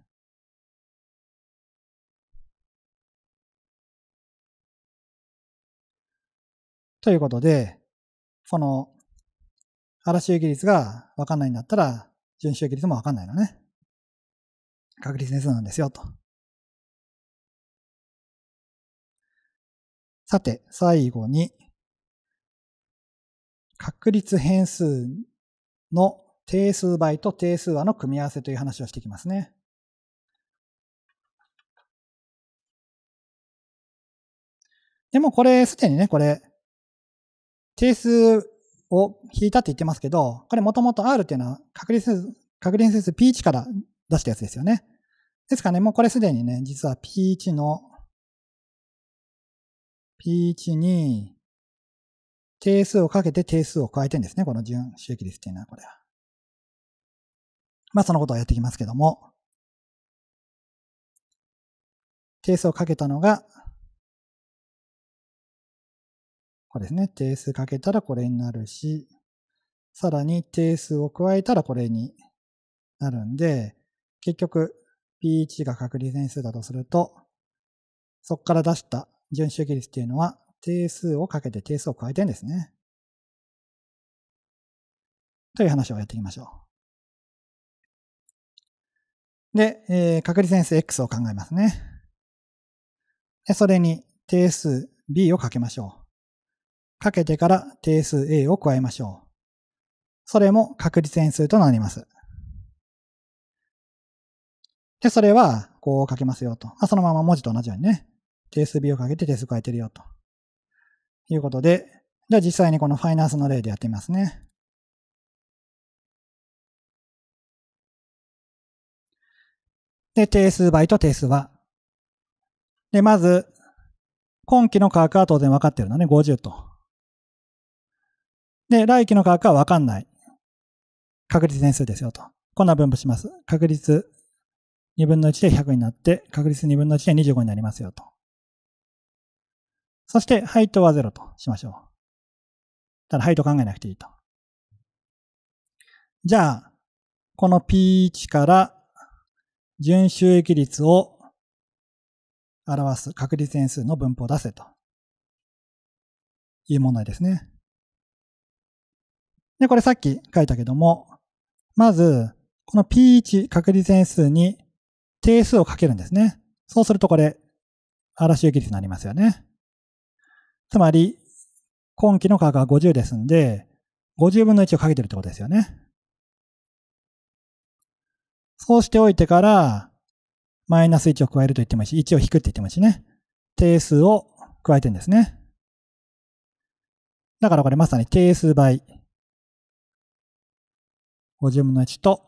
ということで、この、嵐収益率がわかんないんだったら、準収益率もわかんないのね。確率変数なんですよ、と。さて、最後に、確率変数の定数倍と定数和の組み合わせという話をしていきますね。でもこれ、すでにね、これ、定数を引いたって言ってますけど、これもともと R っていうのは確率数、確認数数 P1 から出したやつですよね。ですからね、もうこれすでにね、実は P1 の P1 に定数をかけて定数を加えてんですね。この純周期率っていうのは、これは。まあ、そのことをやっていきますけども。定数をかけたのが、これですね、定数かけたらこれになるし、さらに定数を加えたらこれになるんで、結局 P1 が確率変数だとすると、そこから出した順周期率っていうのは定数をかけて定数を加えてんですね。という話をやっていきましょう。で、えー、確率変数 X を考えますね。でそれに定数 B をかけましょう。かけてから定数 a を加えましょう。それも確率変数となります。で、それは、こうかけますよと。まあ、そのまま文字と同じようにね、定数 b をかけて定数加えてるよと。いうことで、じゃあ実際にこのファイナンスの例でやってみますね。で、定数倍と定数は。で、まず、今期の価格は当然分かってるのね、50と。で、来期の価格はわかんない。確率変数ですよと。こんな分布します。確率2分の1で100になって、確率2分の1で25になりますよと。そして、配当は0としましょう。ただ、配当考えなくていいと。じゃあ、この P1 から純収益率を表す確率変数の分布を出せという問題ですね。で、これさっき書いたけども、まず、この P1 確率変数に定数をかけるんですね。そうするとこれ、嵐行き率になりますよね。つまり、今期の価格は50ですんで、50分の1をかけてるってことですよね。そうしておいてから、マイナス1を加えると言ってもいいし、1を引くって言ってもいいしね。定数を加えてるんですね。だからこれまさに定数倍50分の1と、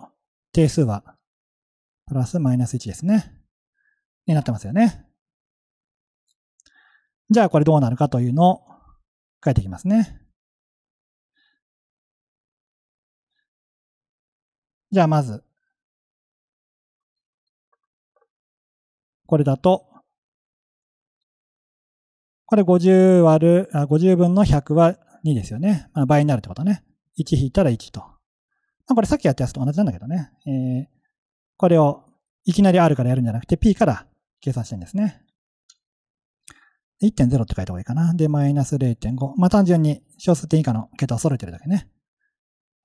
定数は、プラスマイナス1ですね。になってますよね。じゃあこれどうなるかというのを書いていきますね。じゃあまず、これだと、これ50割る、50分の100は2ですよね。まあ、倍になるってことね。1引いたら1と。これさっきやったやつと同じなんだけどね。えー、これをいきなり R からやるんじゃなくて P から計算してるんですね。1.0って書いた方がいいかな。で、マイナス0.5。まあ、単純に小数点以下の桁を揃えてるだけね。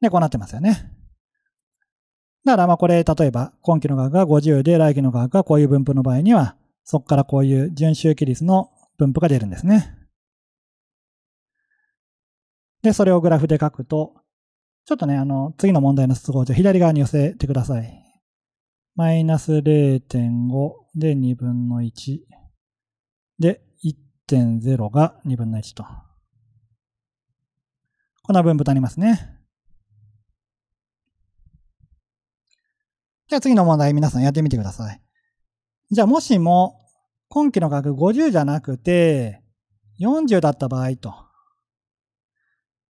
で、こうなってますよね。だから、まあ、これ、例えば、今期の額が50で、来期の額がこういう分布の場合には、そこからこういう順周期率の分布が出るんですね。で、それをグラフで書くと、ちょっとね、あの、次の問題の都合上、左側に寄せてください。マイナス0.5で2分の1。で、1.0が2分の1と。こんな分布となりますね。じゃあ次の問題皆さんやってみてください。じゃあもしも今期の額50じゃなくて40だった場合と。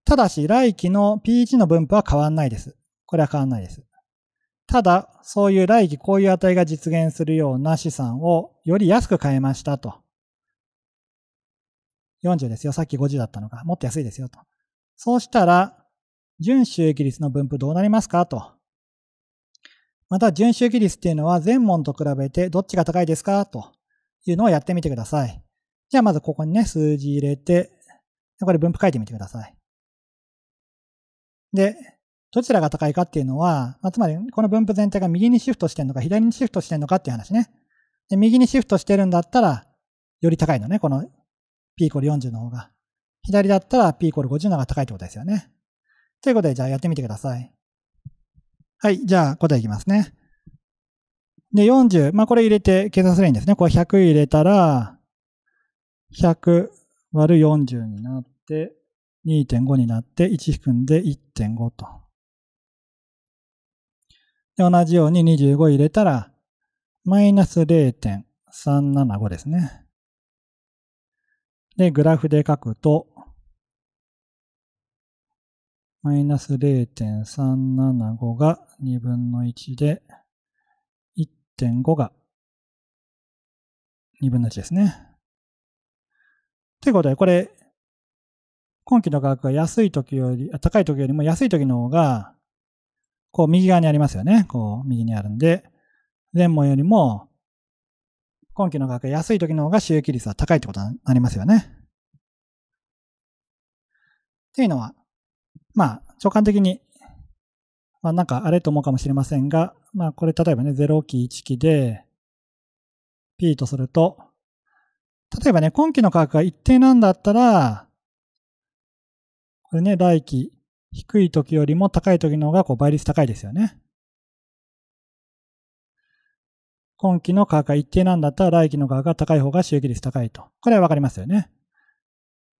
ただし、来期の P1 の分布は変わんないです。これは変わんないです。ただ、そういう来期こういう値が実現するような資産をより安く買えましたと。40ですよ。さっき50だったのが。もっと安いですよと。そうしたら、純収益率の分布どうなりますかと。また、純収益率っていうのは全問と比べてどっちが高いですかというのをやってみてください。じゃあまずここにね、数字入れて、これ分布書いてみてください。で、どちらが高いかっていうのは、まあ、つまりこの分布全体が右にシフトしてるのか左にシフトしてるのかっていう話ね。で、右にシフトしてるんだったら、より高いのね、この p イコール40の方が。左だったら p イコール50の方が高いってことですよね。ということで、じゃあやってみてください。はい、じゃあ答えいきますね。で、40、まあこれ入れて計算すればいいんですね。これ100入れたら、100割る40になって、2.5になって1引くんで1.5と。で、同じように25入れたら、マイナス0.375ですね。で、グラフで書くと、マイナス0.375が2分の1で、1.5が2分の1ですね。ということで、これ今期の価格が安い時より、高い時よりも安い時の方が、こう右側にありますよね。こう右にあるんで、前問よりも、今期の価格が安い時の方が収益率は高いってことになりますよね。っていうのは、まあ、直感的に、まあなんかあれと思うかもしれませんが、まあこれ例えばね、0期1期で、P とすると、例えばね、今期の価格が一定なんだったら、これね、来期、低い時よりも高い時の方がこう倍率高いですよね。今期の価格が一定なんだったら来期の価格が高い方が収益率高いと。これはわかりますよね。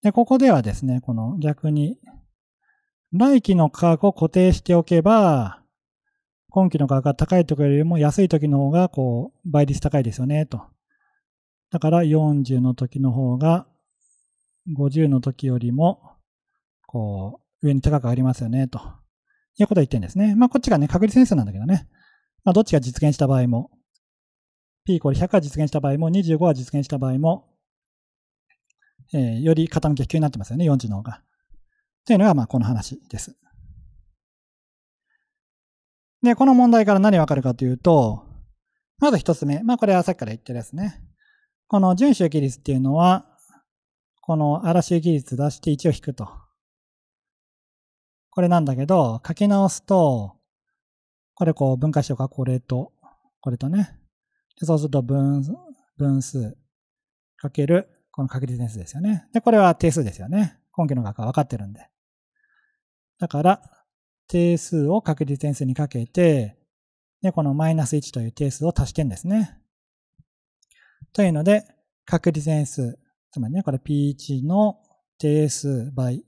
で、ここではですね、この逆に、来期の価格を固定しておけば、今期の価格が高い時よりも安い時の方がこう倍率高いですよね、と。だから40の時の方が50の時よりもこう、上に高くありますよね、ということを言ってるんですね。まあ、こっちがね、確率変数なんだけどね。まあ、どっちが実現した場合も、p イコール100が実現した場合も、25が実現した場合も、えー、より傾き急になってますよね、40の方が。というのが、まあ、この話です。で、この問題から何わかるかというと、まず一つ目。まあ、これはさっきから言ってるですね。この順周期率っていうのは、この荒周期率出して1を引くと。これなんだけど、書き直すと、これこう分解しようか。これと、これとね。そうすると分、分数かける、この確率点数ですよね。で、これは定数ですよね。根拠の額は分かってるんで。だから、定数を確率点数にかけて、で、このマイナス1という定数を足してんですね。というので、確率点数、つまりね、これ P1 の定数 by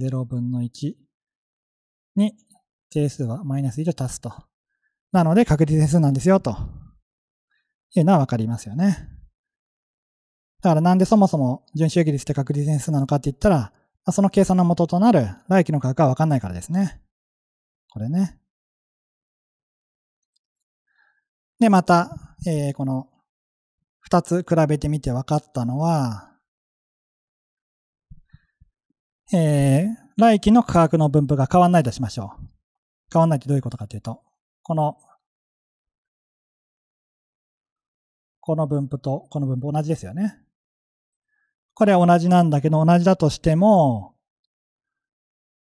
P0 分の1に定数はマイナス1を足すと。なので確率定数なんですよというのはわかりますよね。だからなんでそもそも純周期率って確率定数なのかって言ったら、その計算の元となる来期の価格はわかんないからですね。これね。で、また、えー、この二つ比べてみて分かったのは、えー、来期の価格の分布が変わらないとしましょう。変わらないってどういうことかというと、この、この分布とこの分布同じですよね。これは同じなんだけど、同じだとしても、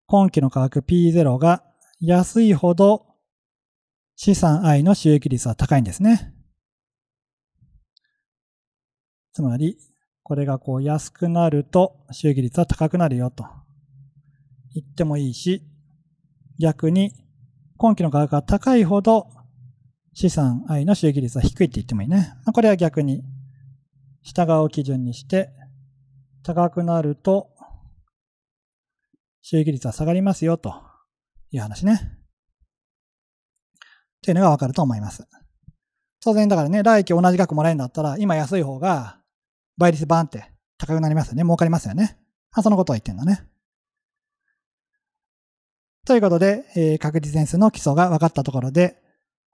今期の価格 P0 が安いほど資産 I の収益率は高いんですね。つまり、これがこう安くなると収益率は高くなるよと。言ってもいいし、逆に今期の価格が高いほど資産愛の収益率は低いって言ってもいいね。これは逆に下側を基準にして高くなると収益率は下がりますよという話ね。っていうのがわかると思います。当然だからね、来期同じ額もらえるんだったら、今安い方が倍率バーンって高くなりますよね。儲かりますよね。あ、そのことを言ってんだね。ということで、えー、確率点数の基礎が分かったところで、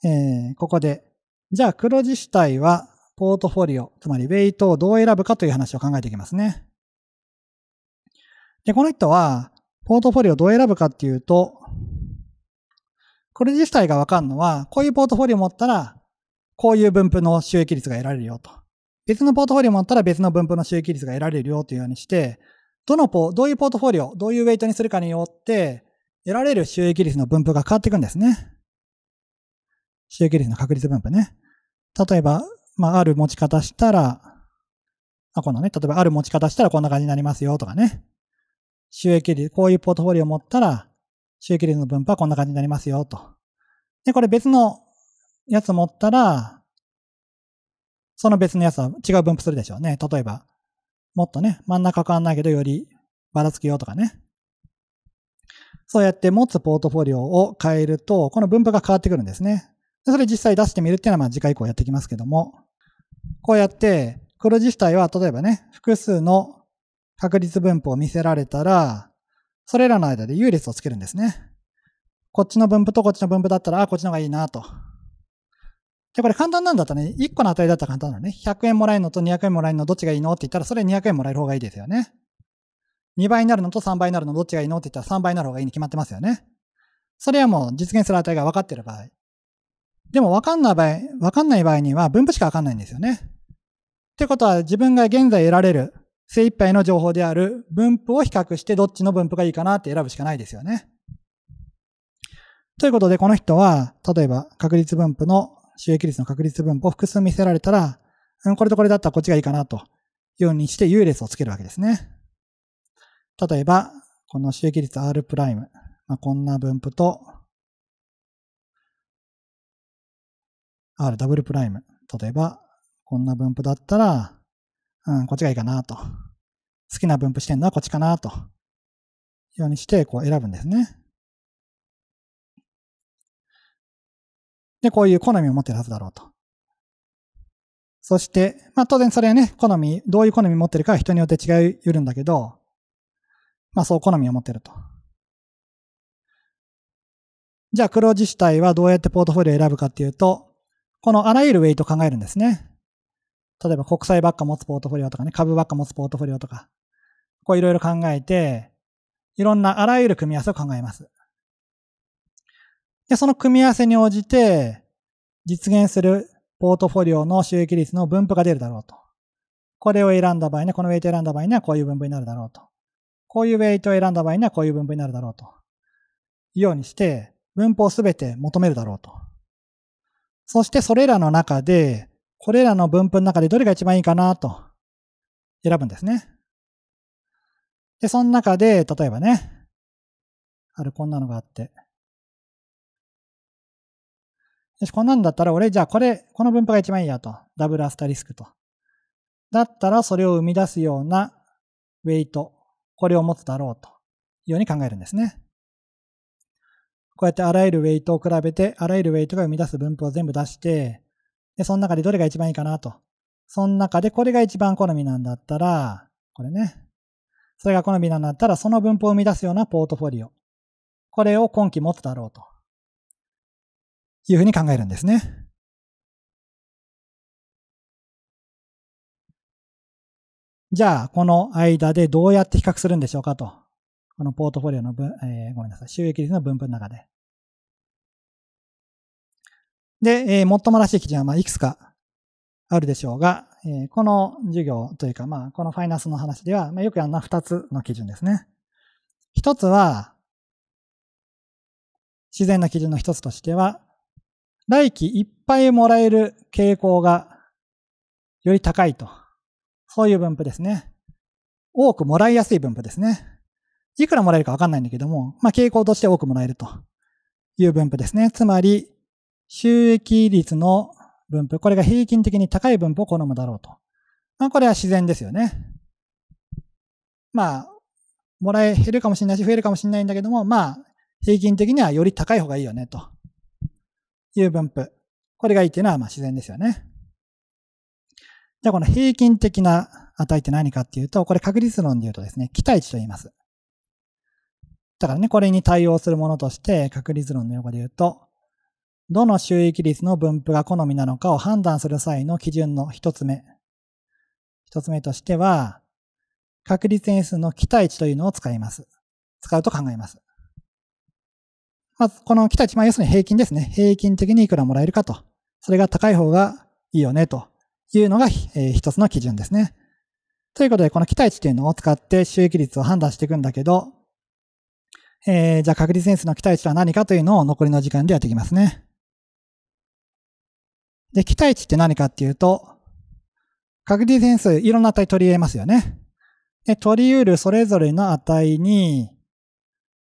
えー、ここで、じゃあ黒字主体はポートフォリオ、つまりウェイトをどう選ぶかという話を考えていきますね。で、この人は、ポートフォリオをどう選ぶかっていうと、黒字主体が分かるのは、こういうポートフォリオを持ったら、こういう分布の収益率が得られるよと。別のポートフォリオを持ったら別の分布の収益率が得られるよというようにして、どのポ、どういうポートフォリオ、どういうウェイトにするかによって、得られる収益率の分布が変わっていくんですね。収益率の確率分布ね。例えば、まあ、ある持ち方したら、あ、このね、例えばある持ち方したらこんな感じになりますよとかね。収益率、こういうポートフォリオを持ったら、収益率の分布はこんな感じになりますよと。で、これ別のやつ持ったら、その別のやつは違う分布するでしょうね。例えば、もっとね、真ん中変わんないけどよりばらつくよとかね。そうやって持つポートフォリオを変えると、この分布が変わってくるんですね。それ実際出してみるっていうのはまあ次回以降やっていきますけども、こうやって黒字自体は例えばね、複数の確率分布を見せられたら、それらの間で優劣をつけるんですね。こっちの分布とこっちの分布だったら、あ、こっちの方がいいなと。で、これ簡単なんだったらね、1個の値だったら簡単なのね。100円もらえるのと200円もらえるのどっちがいいのって言ったら、それ200円もらえる方がいいですよね。2倍になるのと3倍になるのどっちがいいのって言ったら3倍になる方がいいに決まってますよね。それはもう実現する値が分かっている場合。でも分かんない場合、分かんない場合には分布しか分かんないんですよね。ってことは自分が現在得られる精一杯の情報である分布を比較してどっちの分布がいいかなって選ぶしかないですよね。ということでこの人は、例えば確率分布の収益率の確率分布を複数見せられたら、うん、これとこれだったらこっちがいいかなというようにして優劣をつけるわけですね。例えば、この周期率 R'、まあ、こんな分布と R ダブルプライム。例えば、こんな分布だったら、うん、こっちがいいかなと。好きな分布してるのはこっちかなと。ようにして、こう選ぶんですね。で、こういう好みを持ってるはずだろうと。そして、まあ当然それはね、好み、どういう好み持ってるかは人によって違いうるんだけど、まあそう好みを持ってると。じゃあ黒字主体はどうやってポートフォリオを選ぶかっていうと、このあらゆるウェイトを考えるんですね。例えば国債ばっか持つポートフォリオとかね、株ばっか持つポートフォリオとか、こういろいろ考えて、いろんなあらゆる組み合わせを考えます。で、その組み合わせに応じて、実現するポートフォリオの収益率の分布が出るだろうと。これを選んだ場合ね、このウェイト選んだ場合にはこういう分布になるだろうと。こういうウェイトを選んだ場合にはこういう分布になるだろうと。いうようにして、文法すべて求めるだろうと。そしてそれらの中で、これらの分布の中でどれが一番いいかなと選ぶんですね。で、その中で、例えばね、あるこんなのがあって。よし、こんなんだったら俺じゃあこれ、この分布が一番いいやと。ダブルアスタリスクと。だったらそれを生み出すようなウェイトこれを持つだろうというように考えるんですね。こうやってあらゆるウェイトを比べて、あらゆるウェイトが生み出す分布を全部出して、で、その中でどれが一番いいかなと。その中でこれが一番好みなんだったら、これね。それが好みなんだったら、その分布を生み出すようなポートフォリオ。これを今期持つだろうと。いうふうに考えるんですね。じゃあ、この間でどうやって比較するんでしょうかと。このポートフォリオの分、えー、ごめんなさい。収益率の分布の中で。で、えー、もっともらしい基準は、まあ、いくつかあるでしょうが、えー、この授業というか、まあ、このファイナンスの話では、まあ、よくやるのはつの基準ですね。一つは、自然な基準の一つとしては、来期いっぱいもらえる傾向がより高いと。そういう分布ですね。多くもらいやすい分布ですね。いくらもらえるかわかんないんだけども、まあ、傾向として多くもらえるという分布ですね。つまり、収益率の分布、これが平均的に高い分布を好むだろうと。まあ、これは自然ですよね。まあ、もらえ、減るかもしれないし、増えるかもしれないんだけども、まあ、平均的にはより高い方がいいよね、という分布。これがいいっていうのは、まあ自然ですよね。じゃあこの平均的な値って何かっていうと、これ確率論で言うとですね、期待値と言います。だからね、これに対応するものとして、確率論の用語で言うと、どの収益率の分布が好みなのかを判断する際の基準の一つ目。一つ目としては、確率変数の期待値というのを使います。使うと考えます。まず、この期待値、まあ、要するに平均ですね。平均的にいくらもらえるかと。それが高い方がいいよねというのが、え一つの基準ですね。ということで、この期待値というのを使って収益率を判断していくんだけど、えー、じゃあ確率変数の期待値とは何かというのを残りの時間でやっていきますね。で、期待値って何かっていうと、確率変数いろんな値取り得ますよね。で、取り得るそれぞれの値に、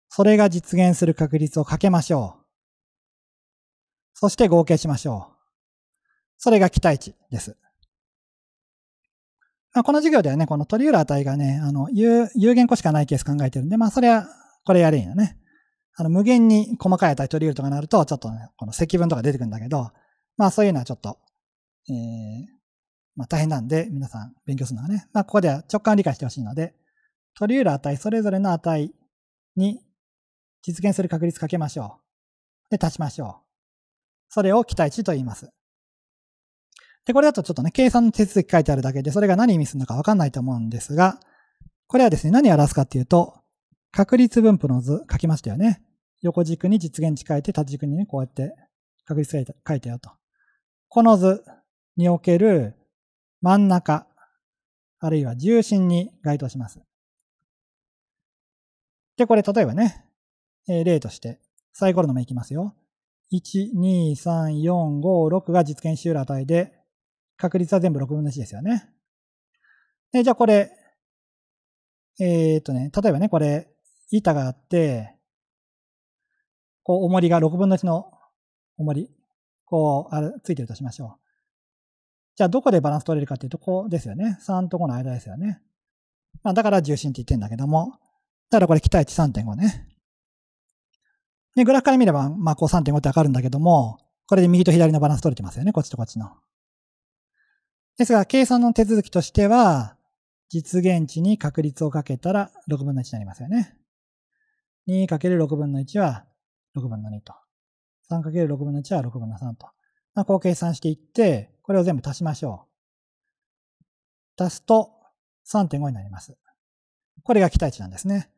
それが実現する確率をかけましょう。そして合計しましょう。それが期待値です。この授業ではね、この取り得る値がね、あの、有、有限個しかないケース考えてるんで、まあ、それは、これやりんよね。あの、無限に細かい値取り得るとかなると、ちょっとね、この積分とか出てくるんだけど、まあ、そういうのはちょっと、えー、まあ、大変なんで、皆さん勉強するのはね。まあ、ここでは直感理解してほしいので、取り得る値、それぞれの値に実現する確率かけましょう。で、足しましょう。それを期待値と言います。で、これだとちょっとね、計算の手続き書いてあるだけで、それが何意味するのかわかんないと思うんですが、これはですね、何を表すかっていうと、確率分布の図書きましたよね。横軸に実現値書いて、縦軸にね、こうやって確率書いてよと。この図における真ん中、あるいは重心に該当します。で、これ例えばね、例として、サイコロの目いきますよ。1、2、3、4、5、6が実現しうる値で、確率は全部6分の1ですよね。で、じゃあこれ、えー、っとね、例えばね、これ、板があって、こう、重りが6分の1の重り、こう、あついてるとしましょう。じゃあ、どこでバランス取れるかっていうと、こうですよね。3と5の間ですよね。まあ、だから重心って言ってんだけども、だからこれ期待値3.5ね。で、グラフから見れば、まあ、こう3.5ってわかるんだけども、これで右と左のバランス取れてますよね。こっちとこっちの。ですが、計算の手続きとしては、実現値に確率をかけたら6分の1になりますよね。2×6 分の1は6分の2と。3×6 分の1は6分の3と。まあ、こう計算していって、これを全部足しましょう。足すと3.5になります。これが期待値なんですね。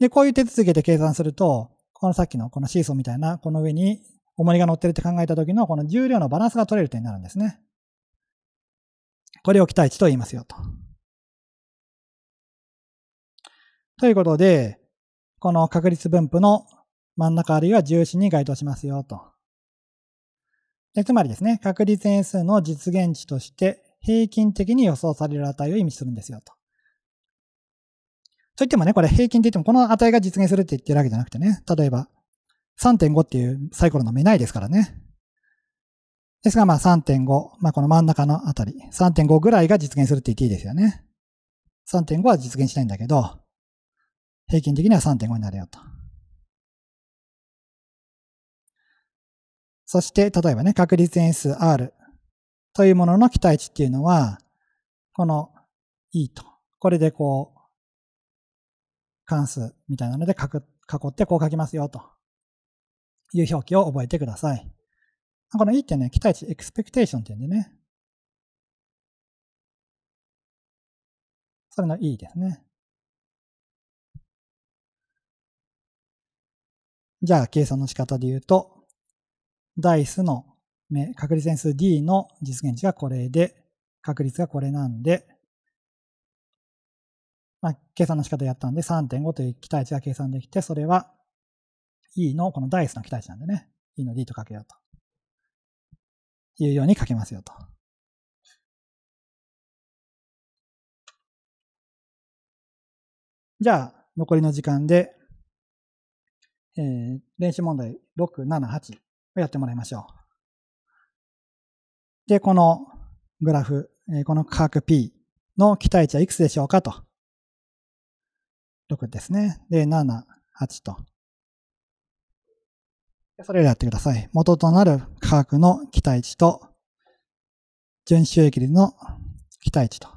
で、こういう手続きで計算すると、このさっきのこのシーソーみたいな、この上に重りが乗ってるって考えた時のこの重量のバランスが取れる点になるんですね。これを期待値と言いますよと。ということで、この確率分布の真ん中あるいは重心に該当しますよと。でつまりですね、確率変数の実現値として平均的に予想される値を意味するんですよと。といってもね、これ平均って言ってもこの値が実現するって言ってるわけじゃなくてね、例えば3.5っていうサイコロの目ないですからね。ですが、まあ3.5。まあこの真ん中のあたり。3.5ぐらいが実現するって言っていいですよね。3.5は実現しないんだけど、平均的には3.5になるよと。そして、例えばね、確率変数 R というものの期待値っていうのは、この E と、これでこう、関数みたいなので囲ってこう書きますよと。いう表記を覚えてください。この E ってね、期待値、エクスペクテーションって言うんでね。それの E ですね。じゃあ、計算の仕方で言うと、ダイスの目、確率変数 D の実現値がこれで、確率がこれなんで、まあ、計算の仕方やったんで3.5という期待値が計算できて、それは E のこのダイスの期待値なんでね、E の D とかけようと。いうように書けますよと。じゃあ、残りの時間で、えー、練習問題6、7、8をやってもらいましょう。で、このグラフ、えー、この価格 P の期待値はいくつでしょうかと。6ですね。で、7、8と。それをやってください。元となる価格の期待値と、純収益率の期待値と。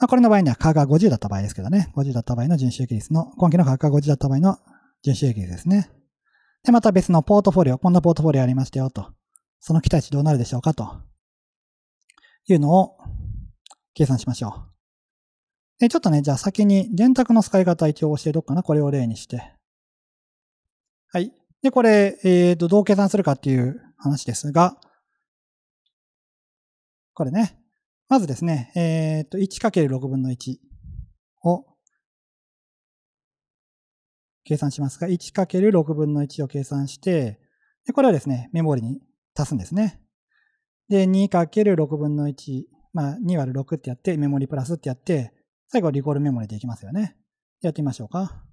まあ、これの場合には価格が50だった場合ですけどね。50だった場合の純収益率の、今期の価格が50だった場合の純収益率ですね。で、また別のポートフォリオ、こんなポートフォリオありましたよと。その期待値どうなるでしょうかと。いうのを計算しましょう。で、ちょっとね、じゃあ先に電卓の使い方一応教えとくかな。これを例にして。はい。で、これ、えっ、ー、と、どう計算するかっていう話ですが、これね、まずですね、えっ、ー、と、1×6 分の1を計算しますが、1×6 分の1を計算して、で、これをですね、メモリに足すんですね。で、2×6 分の1、まあ、2÷6 ってやって、メモリプラスってやって、最後リコールメモリでいきますよね。やってみましょうか。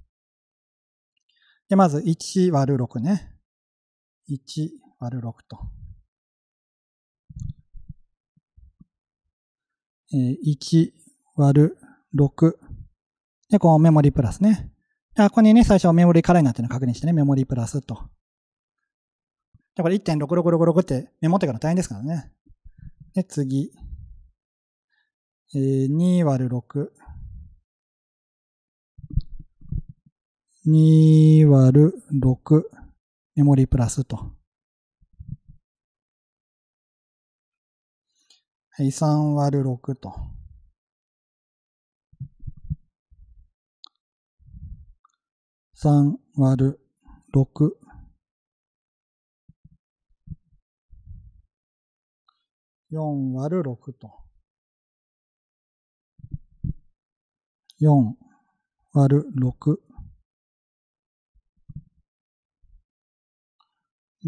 で、まず1割る6ね。1割る6と。1割る6。で、こうメモリプラスね。で、ここにね、最初メモリかーになってるの確認してね、メモリプラスと。で、これ1.6666ってメモってから大変ですからね。で、次。えー、2割る6。2割る6、メモリープラスと。はい、3割る6と。3割る6。4割る6と。4割る6。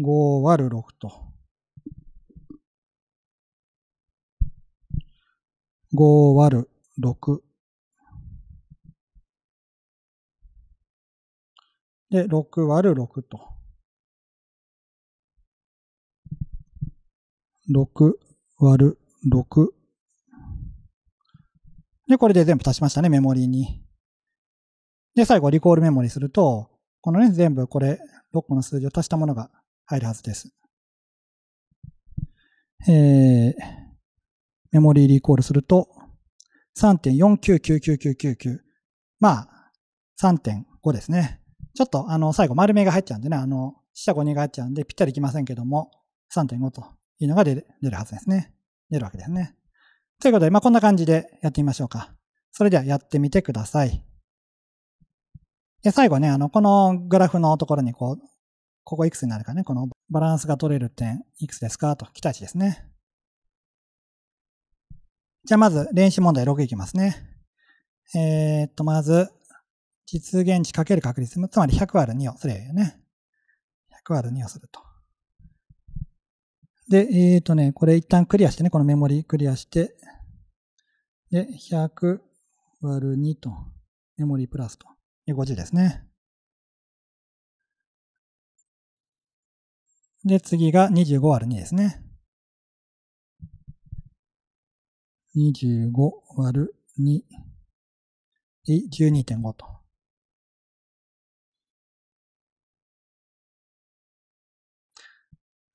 5割る6と。5割る6。で、6割る6と。6割る6。で、これで全部足しましたね、メモリーに。で、最後、リコールメモリーすると、このね、全部これ、6個の数字を足したものが入るはずです。えー、メモリーリコールすると、3.49999999。まあ、3.5ですね。ちょっと、あの、最後丸目が入っちゃうんでね、あの、四捨五入が入っちゃうんで、ぴったりいきませんけども、3.5というのが出る出るはずですね。出るわけですね。ということで、まあ、こんな感じでやってみましょうか。それではやってみてください。で、最後ね、あの、このグラフのところにこう、ここいくつになるかね、このバランスが取れる点、いくつですかと、期待値ですね。じゃあまず練習問題6いきますね。えー、っと、まず、実現値かける確率、つまり100割る2をすればいいよね。100割る2をすると。で、えー、っとね、これ一旦クリアしてね、このメモリクリアして、で、100割る2と、メモリプラスと50ですね。で、次が25割る2ですね。25割る2、12.5と。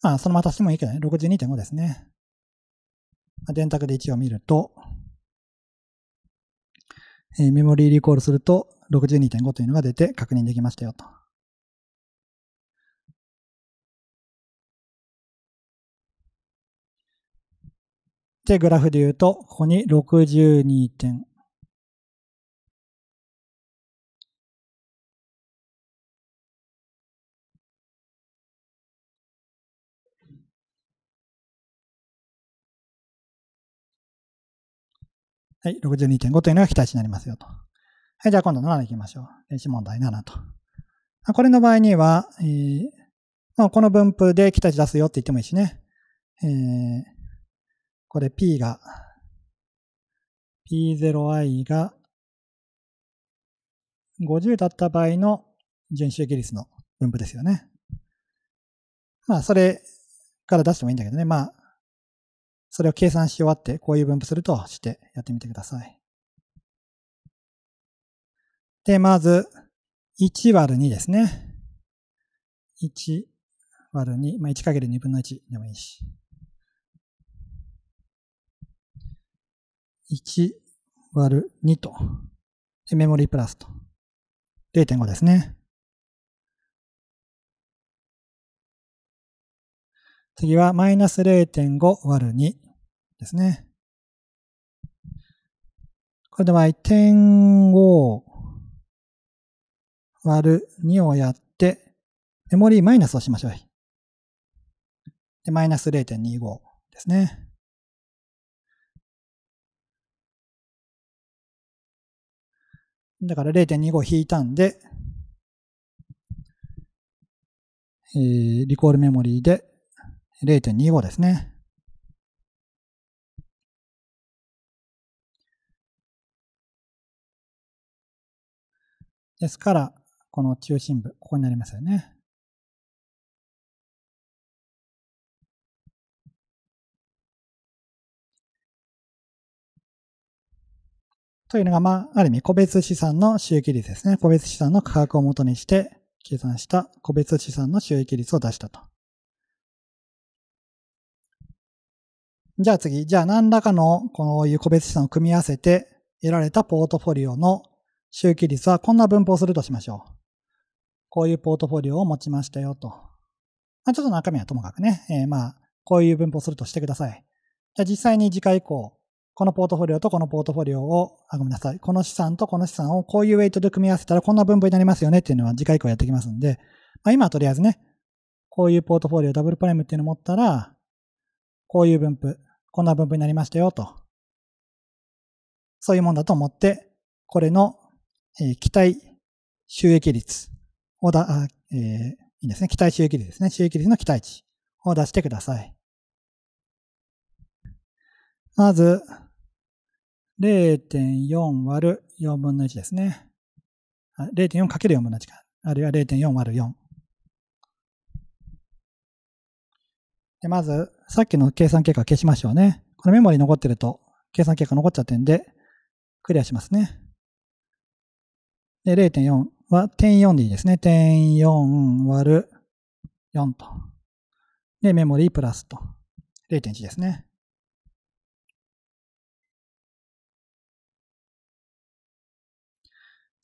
まあ、そのまたしてもいいけどね、62.5ですね。電卓で1を見ると、えー、メモリーリコールすると62.5というのが出て確認できましたよと。で、グラフで言うと、ここに62点。はい、62.5というのが期待値になりますよと。はい、じゃあ今度7いきましょう。電子問題7と。これの場合には、えーまあ、この分布で期待値出すよって言ってもいいしね。えーこれ P が、P0i が50だった場合の純種比率の分布ですよね。まあ、それから出してもいいんだけどね。まあ、それを計算し終わって、こういう分布するとしてやってみてください。で、まず、1割る2ですね。1割る2。まあ、1×2 分の1でもいいし。1割る2と、メモリープラスと、0.5ですね。次はマイナス0.5割る2ですね。これでは1.5割る2をやって、メモリーマイナスをしましょう。で、マイナス0.25ですね。だから0.25引いたんで、えー、リコールメモリーで0.25ですね。ですから、この中心部、ここになりますよね。というのが、まあ、ある意味、個別資産の収益率ですね。個別資産の価格を元にして計算した個別資産の収益率を出したと。じゃあ次、じゃあ何らかのこういう個別資産を組み合わせて得られたポートフォリオの収益率はこんな分布をするとしましょう。こういうポートフォリオを持ちましたよと。まあ、ちょっと中身はともかくね、えー、まあ、こういう分布をするとしてください。じゃあ実際に次回以降、このポートフォリオとこのポートフォリオを、あ、ごめんなさい。この資産とこの資産をこういうウェイトで組み合わせたらこんな分布になりますよねっていうのは次回以降やってきますんで、まあ、今はとりあえずね、こういうポートフォリオダブルプライムっていうのを持ったら、こういう分布、こんな分布になりましたよと。そういうもんだと思って、これの、えー、期待収益率をだ、あえー、いいですね。期待収益率ですね。収益率の期待値を出してください。まず、0.4割る4分の1ですね。0.4かける4分の1か。あるいは0.4割る4。で、まず、さっきの計算結果消しましょうね。このメモー残ってると、計算結果残っちゃってんで、クリアしますね。で、0.4は点4でいいですね。点4割る4と。で、メモリープラスと。0.1ですね。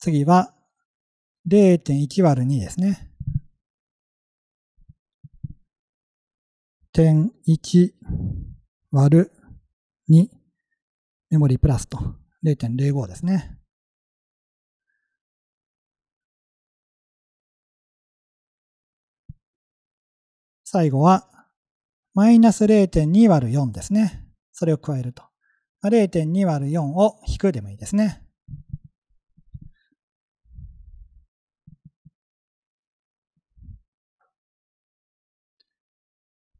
次は0.1割る2ですね。点1割る2メモリプラスと0.05ですね。最後は、マイナス0.2割る4ですね。それを加えると。0.2割る4を引くでもいいですね。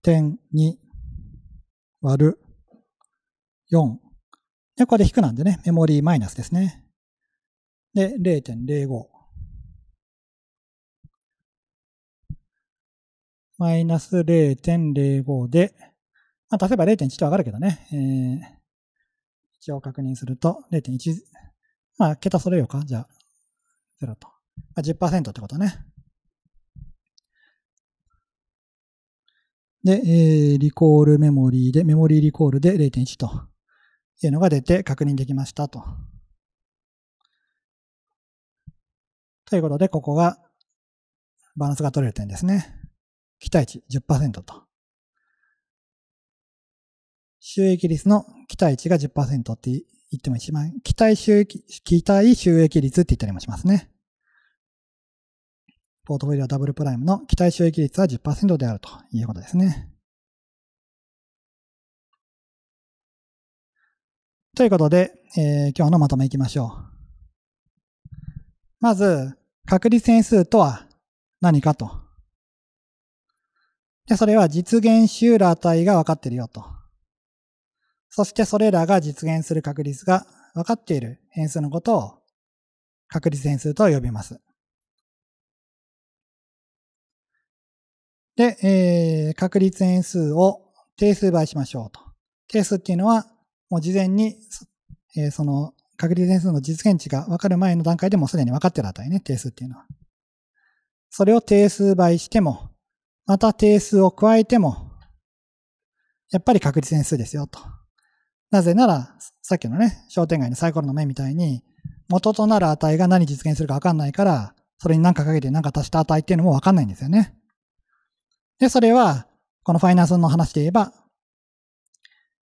点2割る4。で、これで引くなんでね、メモリーマイナスですね。で、0.05。マイナス0.05で、まあ、例えば0.1と上がるけどね、えー、一応確認すると0.1、まあ、桁揃えようか。じゃあ、0と。まあ10%ってことね。で、えー、リコールメモリーで、メモリーリコールで0.1というのが出て確認できましたと。ということで、ここがバランスが取れる点ですね。期待値10%と。収益率の期待値が10%って言っても一番、期待収益、期待収益率って言ったりもしますね。ポートフォリオダブルプライムの期待収益率は10%であるということですね。ということで、えー、今日のまとめいきましょう。まず、確率変数とは何かと。で、それは実現しうる値が分かっているよと。そしてそれらが実現する確率が分かっている変数のことを確率変数と呼びます。で、えー、確率変数を定数倍しましょうと。定数っていうのは、もう事前に、えー、その確率変数の実現値が分かる前の段階でもすでに分かってる値ね、定数っていうのは。それを定数倍しても、また定数を加えても、やっぱり確率変数ですよと。なぜなら、さっきのね、商店街のサイコロの目みたいに、元となる値が何実現するか分かんないから、それに何かかけて何か足した値っていうのも分かんないんですよね。で、それは、このファイナンスの話で言えば、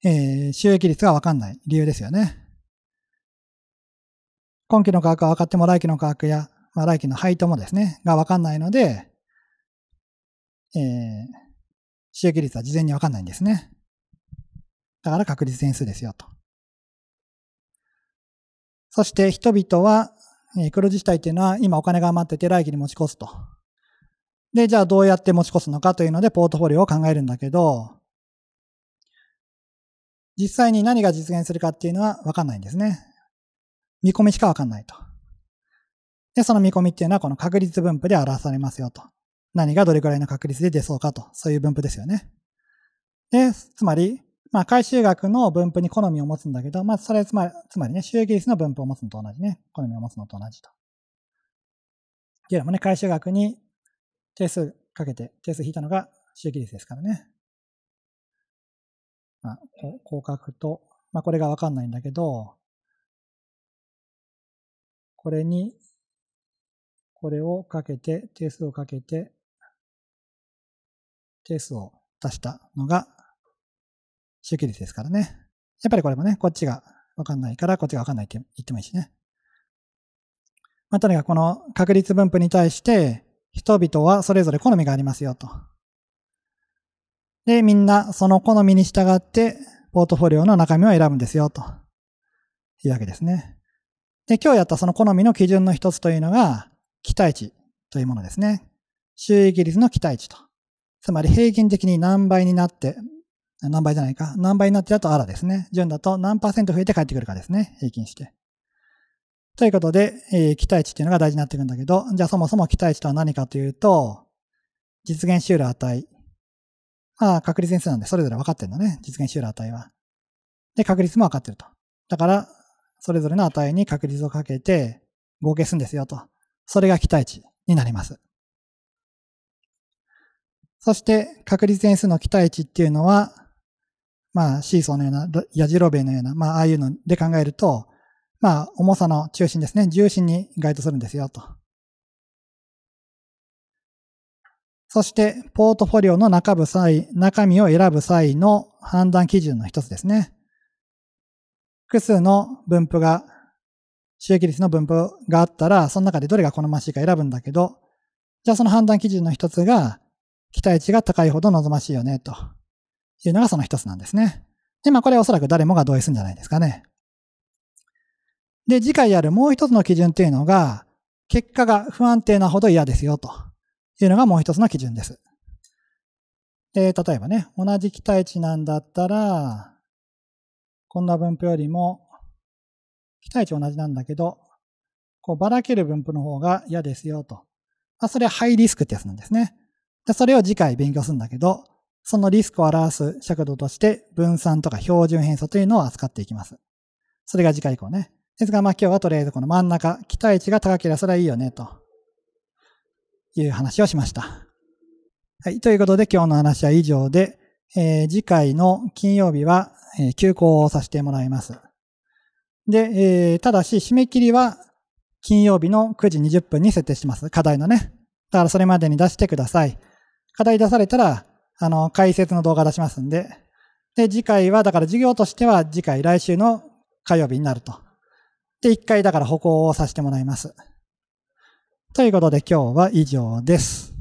えー、収益率がわかんない理由ですよね。今期の価格は分かっても来期の価格や、まあ、来期の配当もですね、がわかんないので、えー、収益率は事前にわかんないんですね。だから確率点数ですよと。そして人々は、え黒字自体っていうのは今お金が余ってて来期に持ち越すと。で、じゃあどうやって持ち越すのかというので、ポートフォリオを考えるんだけど、実際に何が実現するかっていうのは分かんないんですね。見込みしか分かんないと。で、その見込みっていうのはこの確率分布で表されますよと。何がどれくらいの確率で出そうかと。そういう分布ですよね。で、つまり、まあ、回収額の分布に好みを持つんだけど、まあ、それつまり、つまりね、収益率の分布を持つのと同じね。好みを持つのと同じと。っていうのもね、回収額に定数かけて、定数引いたのが周期率ですからね。まあ、こう書くと、まあ、これがわかんないんだけど、これに、これをかけて、定数をかけて、定数を足したのが周期率ですからね。やっぱりこれもね、こっちがわかんないから、こっちがわかんないって言ってもいいしね。まあ、とにかくこの確率分布に対して、人々はそれぞれ好みがありますよと。で、みんなその好みに従って、ポートフォリオの中身を選ぶんですよと。いうわけですね。で、今日やったその好みの基準の一つというのが、期待値というものですね。収益率の期待値と。つまり平均的に何倍になって、何倍じゃないか。何倍になってだとあらですね。順だと何パーセント増えて帰ってくるかですね。平均して。ということで、えー、期待値っていうのが大事になってくるんだけど、じゃあそもそも期待値とは何かというと、実現うる値。ああ、確率変数なんで、それぞれ分かってるんだね。実現うる値は。で、確率も分かってると。だから、それぞれの値に確率をかけて、合計するんですよと。それが期待値になります。そして確率変数の期待値っていうのは、まあシーソーのような、やじろべえのような、まあああいうので考えると、まあ、重さの中心ですね、重心に該当するんですよ、と。そして、ポートフォリオの中部際、中身を選ぶ際の判断基準の一つですね。複数の分布が、収益率の分布があったら、その中でどれが好ましいか選ぶんだけど、じゃあその判断基準の一つが、期待値が高いほど望ましいよね、というのがその一つなんですね。で、まあこれはおそらく誰もが同意するんじゃないですかね。で、次回やるもう一つの基準っていうのが、結果が不安定なほど嫌ですよというのがもう一つの基準です。で、例えばね、同じ期待値なんだったら、こんな分布よりも、期待値同じなんだけど、こうばらける分布の方が嫌ですよと。あ、それはハイリスクってやつなんですね。で、それを次回勉強するんだけど、そのリスクを表す尺度として分散とか標準偏差というのを扱っていきます。それが次回以降ね。ですが、まあ今日はとりあえずこの真ん中、期待値が高ければそれはいいよね、という話をしました。はい。ということで今日の話は以上で、えー、次回の金曜日は、えー、休校をさせてもらいます。で、えー、ただし締め切りは金曜日の9時20分に設定します。課題のね。だからそれまでに出してください。課題出されたら、あの、解説の動画出しますんで。で、次回は、だから授業としては次回来週の火曜日になると。で、一回だから歩行をさせてもらいます。ということで今日は以上です。